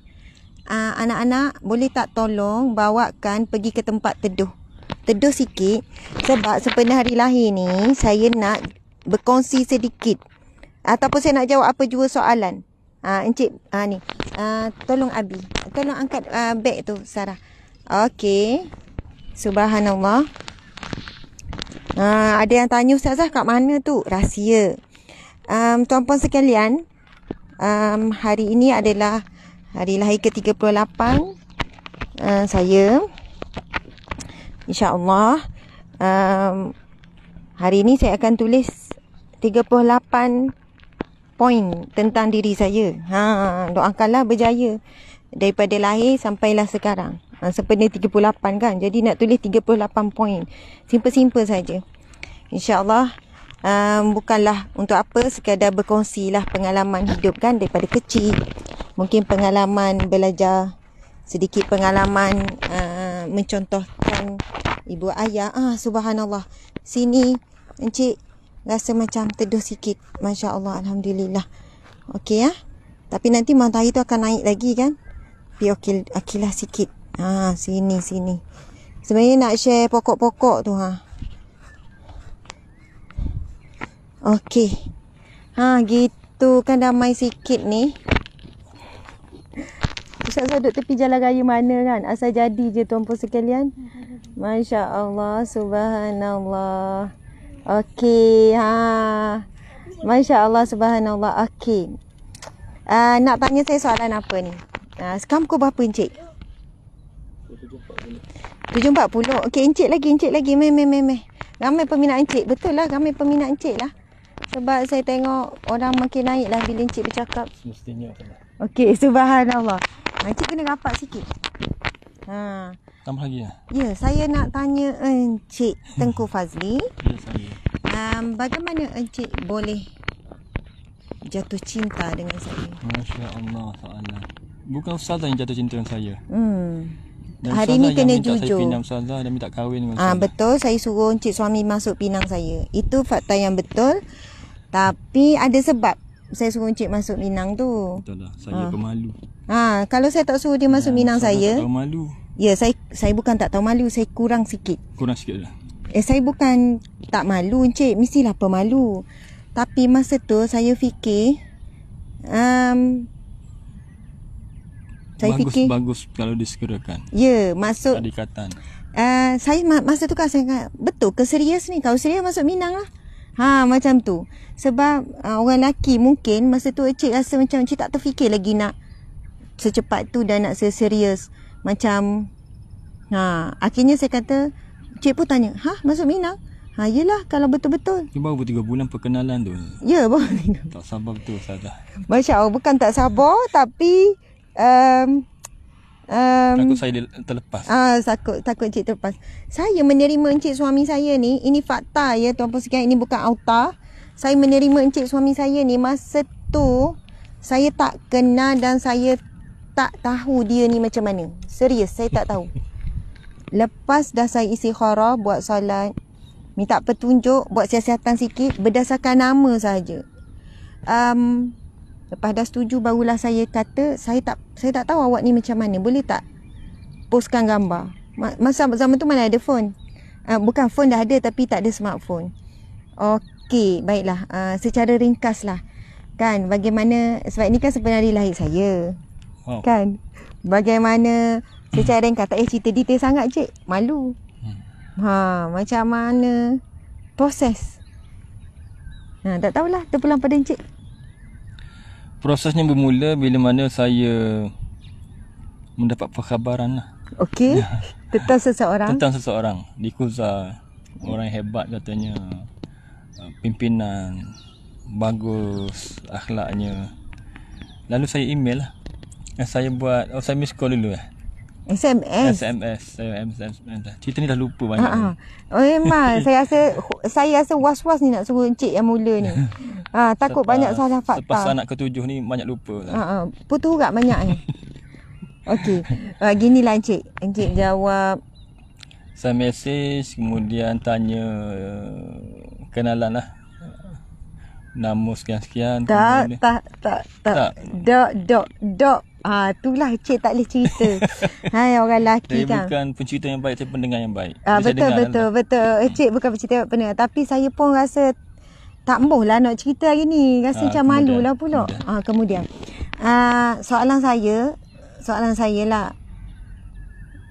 Uh, anak-anak, boleh tak tolong bawakan pergi ke tempat teduh? Teduh sikit sebab sepenuh hari lahir ni saya nak berkongsi sedikit. Ataupun saya nak jawab apa jua soalan. Uh, Encik, uh, ni. Uh, tolong Abi. Tolong angkat uh, beg tu, Sarah. Okey. Subhanallah. Uh, ada yang tanya Ustazah kat mana tu? Rahsia. Um, tuan-puan sekalian, um, hari ini adalah hari lahir ke-38 uh, saya. InsyaAllah. Um, hari ini saya akan tulis 38 poin tentang diri saya. Ha, doakanlah berjaya daripada lahir sampailah sekarang. Ha, sempena 38 kan. Jadi nak tulis 38 poin. Simple-simple saja. InsyaAllah. Um, bukanlah untuk apa sekadar berkongsi lah pengalaman hidup kan daripada kecil mungkin pengalaman belajar sedikit pengalaman uh, mencontohkan ibu ayah ah subhanallah sini encik rasa macam teduh sikit Masya Allah Alhamdulillah Okey ya Tapi nanti matahari tu akan naik lagi kan Biar okey, okey lah sikit Ha, sini, sini. Sebenarnya nak share pokok-pokok tu ha. Okey. Ha, gitu kan damai sikit ni. Ustaz saya duduk tepi jalan raya mana kan? Asal jadi je tuan puan sekalian. Masya Allah, subhanallah. Okey, ha. Masya Allah, subhanallah. Okey. Uh, nak tanya saya soalan apa ni? Uh, sekarang pukul berapa Encik? 740. Okey, encik lagi, encik lagi. Meh, meh, meh, meh. Ramai peminat encik. Betul lah, ramai peminat encik lah. Sebab saya tengok orang makin naik lah bila encik bercakap. Mestinya. Okey, subhanallah. Ah, encik kena rapat sikit. Ha. Tambah lagi lah. Ya, saya nak tanya encik Tengku Fazli. ya, saya. Um, bagaimana encik boleh jatuh cinta dengan saya? Masya Allah, Bukan ustaz yang jatuh cinta dengan saya. Hmm. Dan hari ni kena minta jujur. Saya pinang Ustazah dan minta kahwin dengan Ah betul, saya suruh encik suami masuk pinang saya. Itu fakta yang betul. Tapi ada sebab saya suruh encik masuk pinang tu. Betul lah. Saya ha. pemalu. Ah ha, kalau saya tak suruh dia masuk pinang ya, saya. Saya malu. Ya, saya saya bukan tak tahu malu, saya kurang sikit. Kurang sikit lah. Eh saya bukan tak malu encik, mestilah pemalu. Tapi masa tu saya fikir um, saya bagus, fikir bagus kalau disegerakan. Ya, masuk tak Uh, eh, saya masa tu kan saya kata, betul ke serius ni? Kau serius masuk Minang lah. Ha macam tu. Sebab uh, orang lelaki mungkin masa tu cik rasa macam Encik tak terfikir lagi nak secepat tu dan nak serius. Macam ha, akhirnya saya kata cik pun tanya, ha masuk Minang? Ha yelah kalau betul-betul. Ini baru tiga bulan perkenalan tu. Ya baru tiga bulan. Tak sabar betul saya dah. Masya Allah bukan tak sabar tapi um, um, takut saya terlepas. Ah, uh, takut takut encik terlepas. Saya menerima encik suami saya ni, ini fakta ya tuan puan sekalian, ini bukan auta. Saya menerima encik suami saya ni masa tu saya tak kenal dan saya tak tahu dia ni macam mana. Serius, saya tak tahu. Lepas dah saya isi khara buat solat, minta petunjuk, buat siasatan sikit berdasarkan nama saja. Um, Lepas dah setuju barulah saya kata saya tak saya tak tahu awak ni macam mana. Boleh tak postkan gambar? Masa zaman tu mana ada phone? Uh, bukan phone dah ada tapi tak ada smartphone. Okey, baiklah. Uh, secara ringkaslah. Kan bagaimana sebab ini kan sebenarnya lahir saya. Oh. Kan? Bagaimana secara ringkas tak eh cerita detail sangat, Cik. Malu. Hmm. Ha, macam mana proses? Ha, tak tahulah. Terpulang pada Encik prosesnya bermula bila mana saya mendapat perkhabaran lah. Okey. Ya. Tentang seseorang. Tentang seseorang. Di Kuza. Orang hebat katanya. Ah, pimpinan. Bagus. Akhlaknya. Lalu saya email lah. Eh, saya buat. Oh, saya miss call dulu lah. SMS. SMS. SMS. SMS. Cerita ni dah lupa banyak. Ha, ha. Oh, memang. saya rasa saya rasa was-was ni nak suruh encik yang mula ni. Ha, takut Sepas, banyak salah fakta. Lepas anak ketujuh ni banyak lupa. Lah. Ha, ha. Putu juga banyak ni. Okey. Uh, gini lah encik. Encik jawab. Saya mesej kemudian tanya uh, kenalan lah. Nama sekian-sekian. tak, tak, tak, tak. Dok, dok, dok. Ah, itulah cik tak boleh cerita. Hai orang lelaki saya kan. bukan pencerita yang baik, saya pendengar yang baik. Ah, betul dengar, betul kan? betul. Eh, cik bukan pencerita yang pendengar, tapi saya pun rasa tak mahu lah nak cerita hari ni. Rasa ah, macam malu lah pula. Kemudian. Ah, kemudian. Ah, soalan saya, soalan saya lah.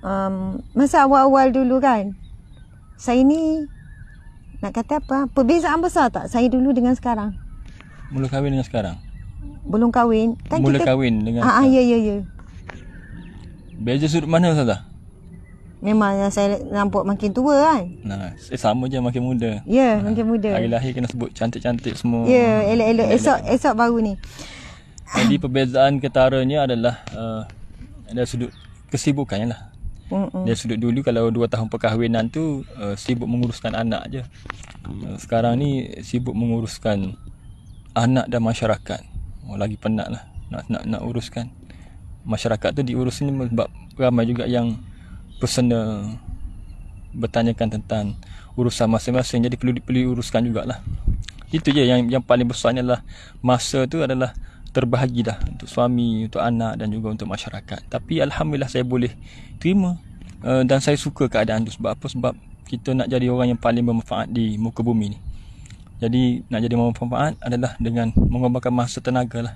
Um, masa awal-awal dulu kan, saya ni nak kata apa? Perbezaan besar tak saya dulu dengan sekarang? Mula kahwin dengan sekarang? belum kahwin kan Mula kita, kahwin dengan Ah, ah ya ya ya Beza sudut mana Ustazah? Memang saya nampak makin tua kan Nah, eh, sama je makin muda Ya, yeah, nah, makin muda Hari lahir kena sebut cantik-cantik semua Ya, yeah, elok-elok esok, esok baru ni Jadi perbezaan ketaranya adalah uh, Ada sudut kesibukannya lah Mm-mm. Dari sudut dulu kalau dua tahun perkahwinan tu uh, Sibuk menguruskan anak je uh, Sekarang ni sibuk menguruskan Anak dan masyarakat oh, lagi penat lah nak, nak, nak uruskan masyarakat tu diurus ni sebab ramai juga yang personal bertanyakan tentang urusan masing-masing jadi perlu perlu uruskan jugalah itu je yang yang paling besarnya lah masa tu adalah terbahagi dah untuk suami untuk anak dan juga untuk masyarakat tapi alhamdulillah saya boleh terima uh, dan saya suka keadaan tu sebab apa sebab kita nak jadi orang yang paling bermanfaat di muka bumi ni jadi nak jadi manfaat adalah dengan mengorbankan masa tenaga lah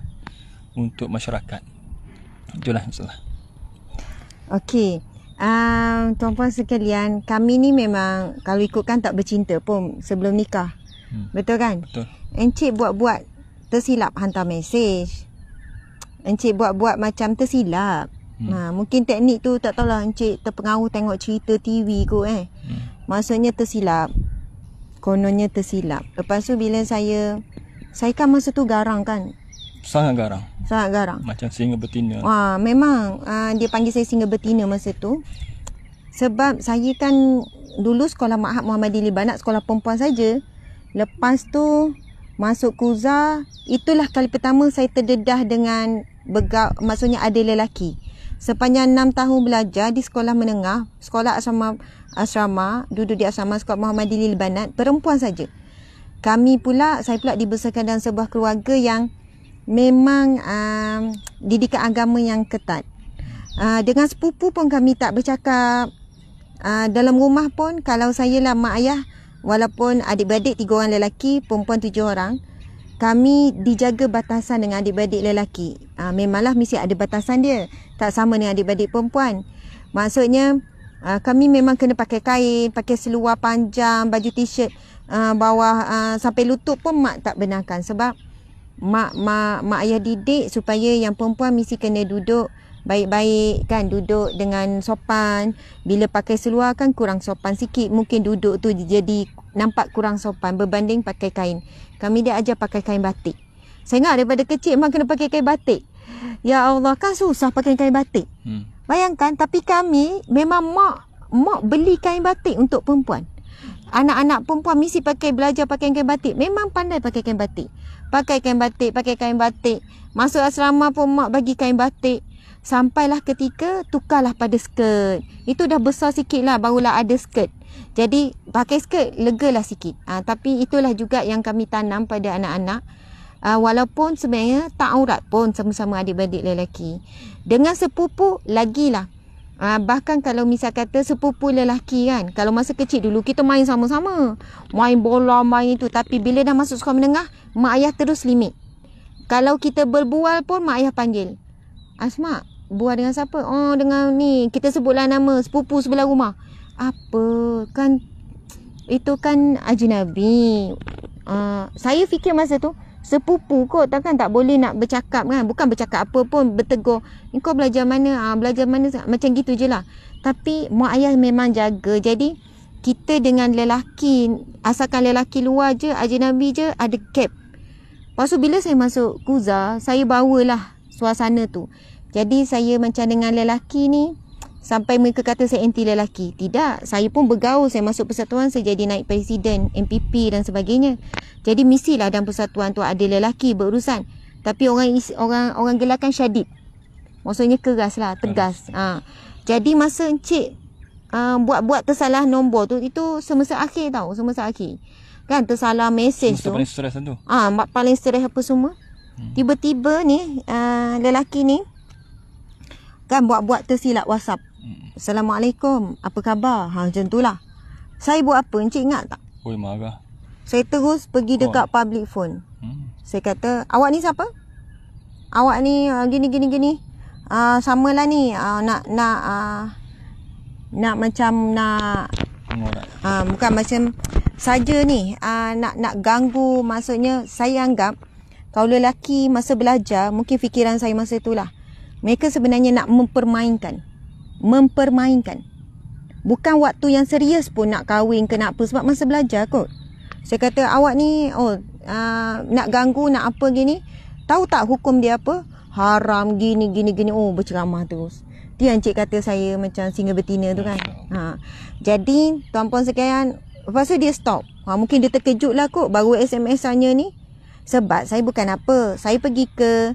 untuk masyarakat. Itulah masalah. Okey. Um, tuan-puan sekalian, kami ni memang kalau ikutkan tak bercinta pun sebelum nikah. Hmm. Betul kan? Betul. Encik buat-buat tersilap hantar mesej. Encik buat-buat macam tersilap. Hmm. Ha, mungkin teknik tu tak tahulah Encik terpengaruh tengok cerita TV kot eh. Hmm. Maksudnya tersilap kononnya tersilap. Lepas tu bila saya saya kan masa tu garang kan. Sangat garang. Sangat garang. Macam singa betina. Wah, memang uh, dia panggil saya singa betina masa tu. Sebab saya kan dulu sekolah Ma'had Muhammadiyah Lebanon sekolah perempuan saja. Lepas tu masuk kuza, itulah kali pertama saya terdedah dengan begak maksudnya ada lelaki. Sepanjang 6 tahun belajar di sekolah menengah, sekolah asrama asrama, duduk di asrama sekolah Muhammad di Lilbanat, perempuan saja. Kami pula, saya pula dibesarkan dalam sebuah keluarga yang memang um, didikan agama yang ketat. Uh, dengan sepupu pun kami tak bercakap. Uh, dalam rumah pun, kalau saya lah mak ayah, walaupun adik-beradik tiga orang lelaki, perempuan tujuh orang, kami dijaga batasan dengan adik-beradik lelaki. Uh, memanglah mesti ada batasan dia. Tak sama dengan adik-beradik perempuan. Maksudnya, uh, kami memang kena pakai kain, pakai seluar panjang, baju t-shirt uh, bawah uh, sampai lutut pun mak tak benarkan sebab mak mak mak ayah didik supaya yang perempuan mesti kena duduk baik-baik kan duduk dengan sopan bila pakai seluar kan kurang sopan sikit mungkin duduk tu jadi nampak kurang sopan berbanding pakai kain kami dia ajar pakai kain batik saya ingat daripada kecil memang kena pakai kain batik ya Allah kan susah pakai kain batik hmm. Bayangkan tapi kami memang mak mak beli kain batik untuk perempuan. Anak-anak perempuan mesti pakai belajar pakai kain batik. Memang pandai pakai kain batik. Pakai kain batik, pakai kain batik. Masuk asrama pun mak bagi kain batik. Sampailah ketika tukarlah pada skirt. Itu dah besar sikit lah barulah ada skirt. Jadi pakai skirt legalah sikit. Ha, tapi itulah juga yang kami tanam pada anak-anak uh, walaupun sebenarnya tak aurat pun sama-sama adik adik lelaki dengan sepupu lagilah uh, bahkan kalau misal kata sepupu lelaki kan kalau masa kecil dulu kita main sama-sama main bola main itu tapi bila dah masuk sekolah menengah mak ayah terus limit kalau kita berbual pun mak ayah panggil Asma buah dengan siapa oh dengan ni kita sebutlah nama sepupu sebelah rumah apa kan itu kan ajnabi Uh, saya fikir masa tu sepupu kot takkan tak boleh nak bercakap kan bukan bercakap apa pun bertegur kau belajar mana ha, belajar mana macam gitu je lah tapi mak ayah memang jaga jadi kita dengan lelaki asalkan lelaki luar je nabi je ada cap lepas tu bila saya masuk kuza saya bawalah suasana tu jadi saya macam dengan lelaki ni sampai mereka kata saya anti lelaki. Tidak, saya pun bergaul, saya masuk persatuan, saya jadi naik presiden, MPP dan sebagainya. Jadi mestilah dalam persatuan tu ada lelaki berurusan. Tapi orang orang orang gelakan syadid. Maksudnya keras lah, tegas. Ha. Jadi masa encik uh, buat-buat tersalah nombor tu, itu semasa akhir tau, semasa akhir. Kan tersalah mesej tu. Paling stres tu. Ah, ha, paling stres apa semua. Hmm. Tiba-tiba ni uh, lelaki ni kan buat-buat tersilap WhatsApp. Assalamualaikum. Apa khabar? Ha macam itulah. Saya buat apa? Encik ingat tak? Oi, marah. Saya terus pergi dekat oh. public phone. Hmm. Saya kata, "Awak ni siapa?" "Awak ni uh, gini gini gini." Ah, uh, samalah ni. uh, nak nak uh, nak macam nak Ah, uh, bukan macam saja ni uh, nak nak ganggu maksudnya saya anggap kalau lelaki masa belajar mungkin fikiran saya masa itulah mereka sebenarnya nak mempermainkan mempermainkan. Bukan waktu yang serius pun nak kahwin ke nak apa sebab masa belajar kot. Saya kata awak ni oh uh, nak ganggu nak apa gini. Tahu tak hukum dia apa? Haram gini gini gini. Oh berceramah terus. Dia cik kata saya macam singa betina tu kan. Ha. Jadi tuan puan sekalian lepas tu dia stop. Ha, mungkin dia terkejut lah kot baru SMS tanya ni. Sebab saya bukan apa. Saya pergi ke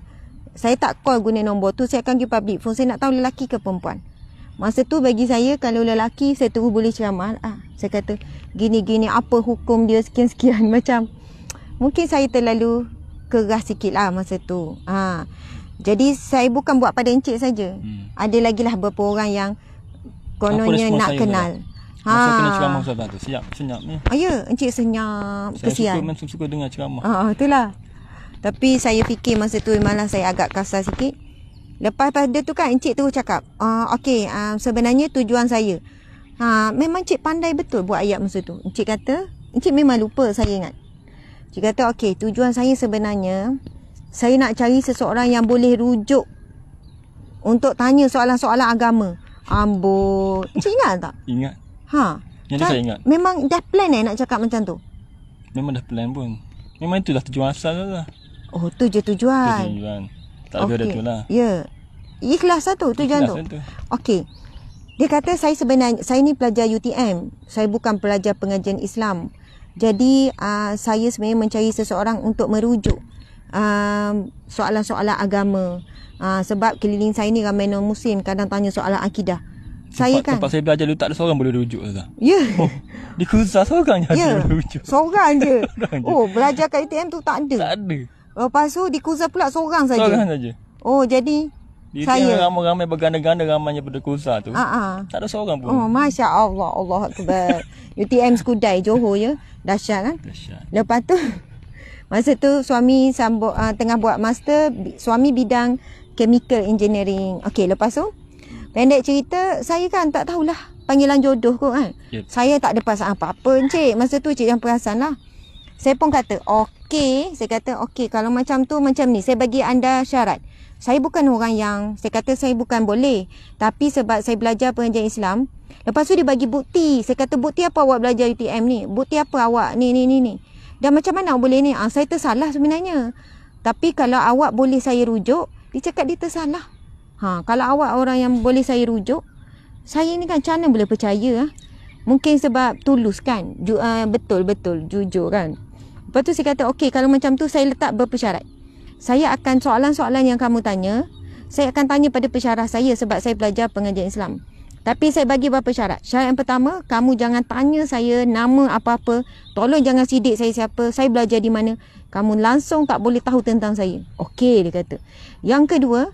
saya tak call guna nombor tu. Saya akan pergi public phone. Saya nak tahu lelaki ke perempuan. Masa tu bagi saya kalau lelaki saya tu boleh ceramah. Ah, saya kata gini-gini apa hukum dia sekian-sekian macam mungkin saya terlalu keras sikit lah masa tu. Ah, jadi saya bukan buat pada encik saja. Hmm. Ada lagi lah beberapa orang yang kononnya nak kenal. Tak? Ha. Masa kena ah. ceramah Ustaz tu senyap senyap ni. Ah, ya, encik senyap. Saya kesian. Saya suka, suka dengar ceramah. Ah, itulah. Tapi saya fikir masa tu memanglah saya agak kasar sikit. Lepas pada tu kan encik terus cakap, uh, okey, uh, sebenarnya tujuan saya. Ha, memang encik pandai betul buat ayat masa tu. Encik kata, encik memang lupa saya ingat. Encik kata, okey, tujuan saya sebenarnya, saya nak cari seseorang yang boleh rujuk untuk tanya soalan-soalan agama. Ambul. Encik ingat tak? Ingat. Ha. Yang kan saya ingat. Memang dah plan eh nak cakap macam tu? Memang dah plan pun. Memang itulah tujuan asal lah. Oh, tu je tujuan. tujuan. Tak lebih okay. dari tu lah. Ya. Yeah. Ikhlas satu lah tu jangan tu. Okey. Dia kata saya sebenarnya saya ni pelajar UTM. Saya bukan pelajar pengajian Islam. Jadi uh, saya sebenarnya mencari seseorang untuk merujuk uh, soalan-soalan agama. Uh, sebab keliling saya ni ramai non muslim kadang tanya soalan akidah. Saya tempat, kan. Tempat saya belajar dulu tak ada seorang boleh rujuk Ya. Yeah. Oh, di kursus seorang yeah. Ya. je boleh Seorang je. oh, belajar kat UTM tu tak ada. Tak ada. Lepas tu dikuza pula seorang saja. Seorang saja. Oh, jadi dia saya ramai-ramai berganda-ganda ramainya pada kuza tu. Ha ah. Tak ada seorang pun. Oh, masya-Allah. Allah akbar. UTM Skudai Johor ya. Dahsyat kan? Dahsyat. Lepas tu masa tu suami sambut uh, tengah buat master, suami bidang chemical engineering. Okey, lepas tu pendek cerita, saya kan tak tahulah panggilan jodoh kot kan. Yep. Saya tak ada perasaan apa-apa, encik. Masa tu cik jangan perasan lah. Saya pun kata, okey. Okay, saya kata okay. kalau macam tu macam ni, saya bagi anda syarat. Saya bukan orang yang saya kata saya bukan boleh, tapi sebab saya belajar pengajian Islam, lepas tu dia bagi bukti. Saya kata bukti apa awak belajar UTM ni? Bukti apa awak ni ni ni ni? Dan macam mana awak boleh ni? Ah, saya tersalah sebenarnya. Tapi kalau awak boleh saya rujuk, dia cakap dia tersalah. Ha, kalau awak orang yang boleh saya rujuk, saya ni kan macam boleh percaya? Ha? Mungkin sebab tulus kan? Ju, uh, betul, betul, jujur kan? Lepas tu saya kata okey kalau macam tu saya letak berpesyarat. Saya akan soalan-soalan yang kamu tanya, saya akan tanya pada pesyarah saya sebab saya belajar pengajian Islam. Tapi saya bagi beberapa syarat. Syarat yang pertama, kamu jangan tanya saya nama apa-apa. Tolong jangan sidik saya siapa. Saya belajar di mana. Kamu langsung tak boleh tahu tentang saya. Okey, dia kata. Yang kedua,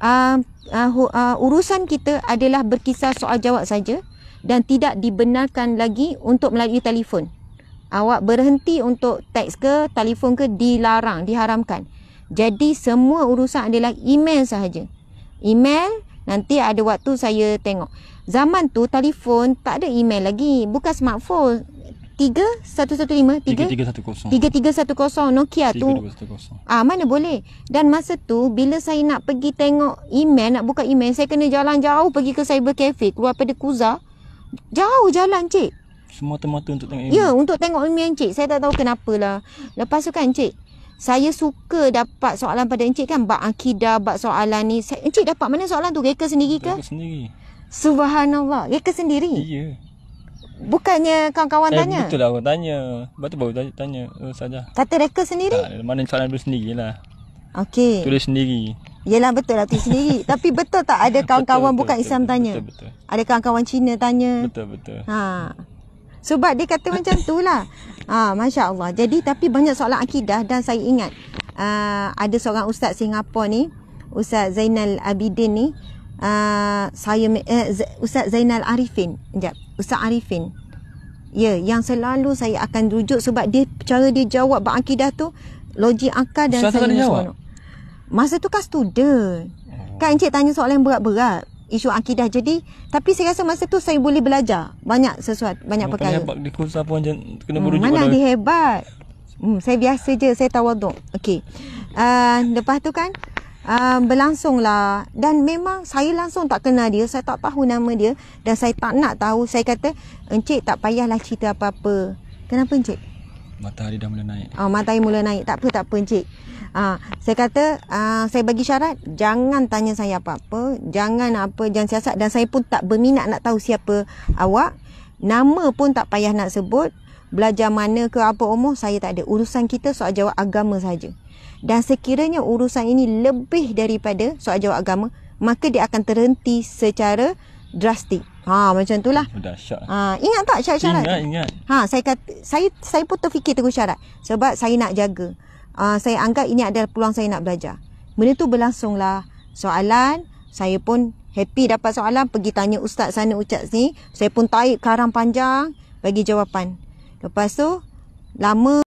uh, uh, uh, urusan kita adalah berkisar soal jawab saja dan tidak dibenarkan lagi untuk melalui telefon awak berhenti untuk teks ke telefon ke dilarang diharamkan jadi semua urusan adalah email sahaja email nanti ada waktu saya tengok zaman tu telefon tak ada email lagi bukan smartphone 3110 3310 Nokia 3210. tu ah mana boleh dan masa tu bila saya nak pergi tengok email nak buka email saya kena jalan jauh pergi ke cyber cafe keluar pada kuza jauh jalan cik Semata-mata untuk tengok Ya, untuk tengok Umi Encik. Saya tak tahu kenapa lah. Lepas tu kan Encik, saya suka dapat soalan pada Encik kan. Bak akidah, bak soalan ni. Encik dapat mana soalan tu? Reka sendiri ke? Reka sendiri. Subhanallah. Reka sendiri? Iya. Bukannya kawan-kawan eh, tanya? Betul lah orang tanya. Lepas tu baru tanya. Oh, eh, saja. Kata reka sendiri? Tak, mana soalan tu lah. Okey. Tulis sendiri. Yelah betul lah tulis sendiri. Tapi betul tak ada kawan-kawan bukan betul, Islam betul, tanya? Betul, betul. Ada kawan-kawan Cina tanya? Betul, betul. Haa. Sebab dia kata macam tu lah. Ha, ah, Masya Allah. Jadi tapi banyak soalan akidah dan saya ingat uh, ada seorang ustaz Singapura ni. Ustaz Zainal Abidin ni. Uh, saya, uh, ustaz Zainal Arifin. Sekejap. Ustaz Arifin. Ya, yeah, yang selalu saya akan rujuk sebab dia cara dia jawab berakidah tu logik akal dan Ustaz saya tak Masa tu kan student. Kan encik tanya soalan berat-berat isu akidah jadi tapi saya rasa masa tu saya boleh belajar banyak sesuatu banyak Mereka perkara. Hebat di kursa pun jen, kena berujuk hmm, mana dia hebat. Hmm, saya biasa je saya tawaduk. Okey. Uh, lepas tu kan uh, lah dan memang saya langsung tak kenal dia, saya tak tahu nama dia dan saya tak nak tahu. Saya kata encik tak payahlah cerita apa-apa. Kenapa encik? Matahari dah mula naik. Oh, matahari mula naik. Tak apa, tak apa encik. Ha, saya kata, ha, saya bagi syarat, jangan tanya saya apa-apa. Jangan apa, jangan siasat. Dan saya pun tak berminat nak tahu siapa awak. Nama pun tak payah nak sebut. Belajar mana ke apa umur, saya tak ada. Urusan kita soal jawab agama saja. Dan sekiranya urusan ini lebih daripada soal jawab agama, maka dia akan terhenti secara drastik. Ha macam itulah. Dahsyat. Ha ingat tak syarat-syarat? Ingat, ingat. Ha saya kata, saya saya pun terfikir tunggu syarat sebab saya nak jaga uh, saya anggap ini adalah peluang saya nak belajar. Benda tu berlangsunglah soalan, saya pun happy dapat soalan, pergi tanya ustaz sana ucap sini, saya pun taik karang panjang bagi jawapan. Lepas tu, lama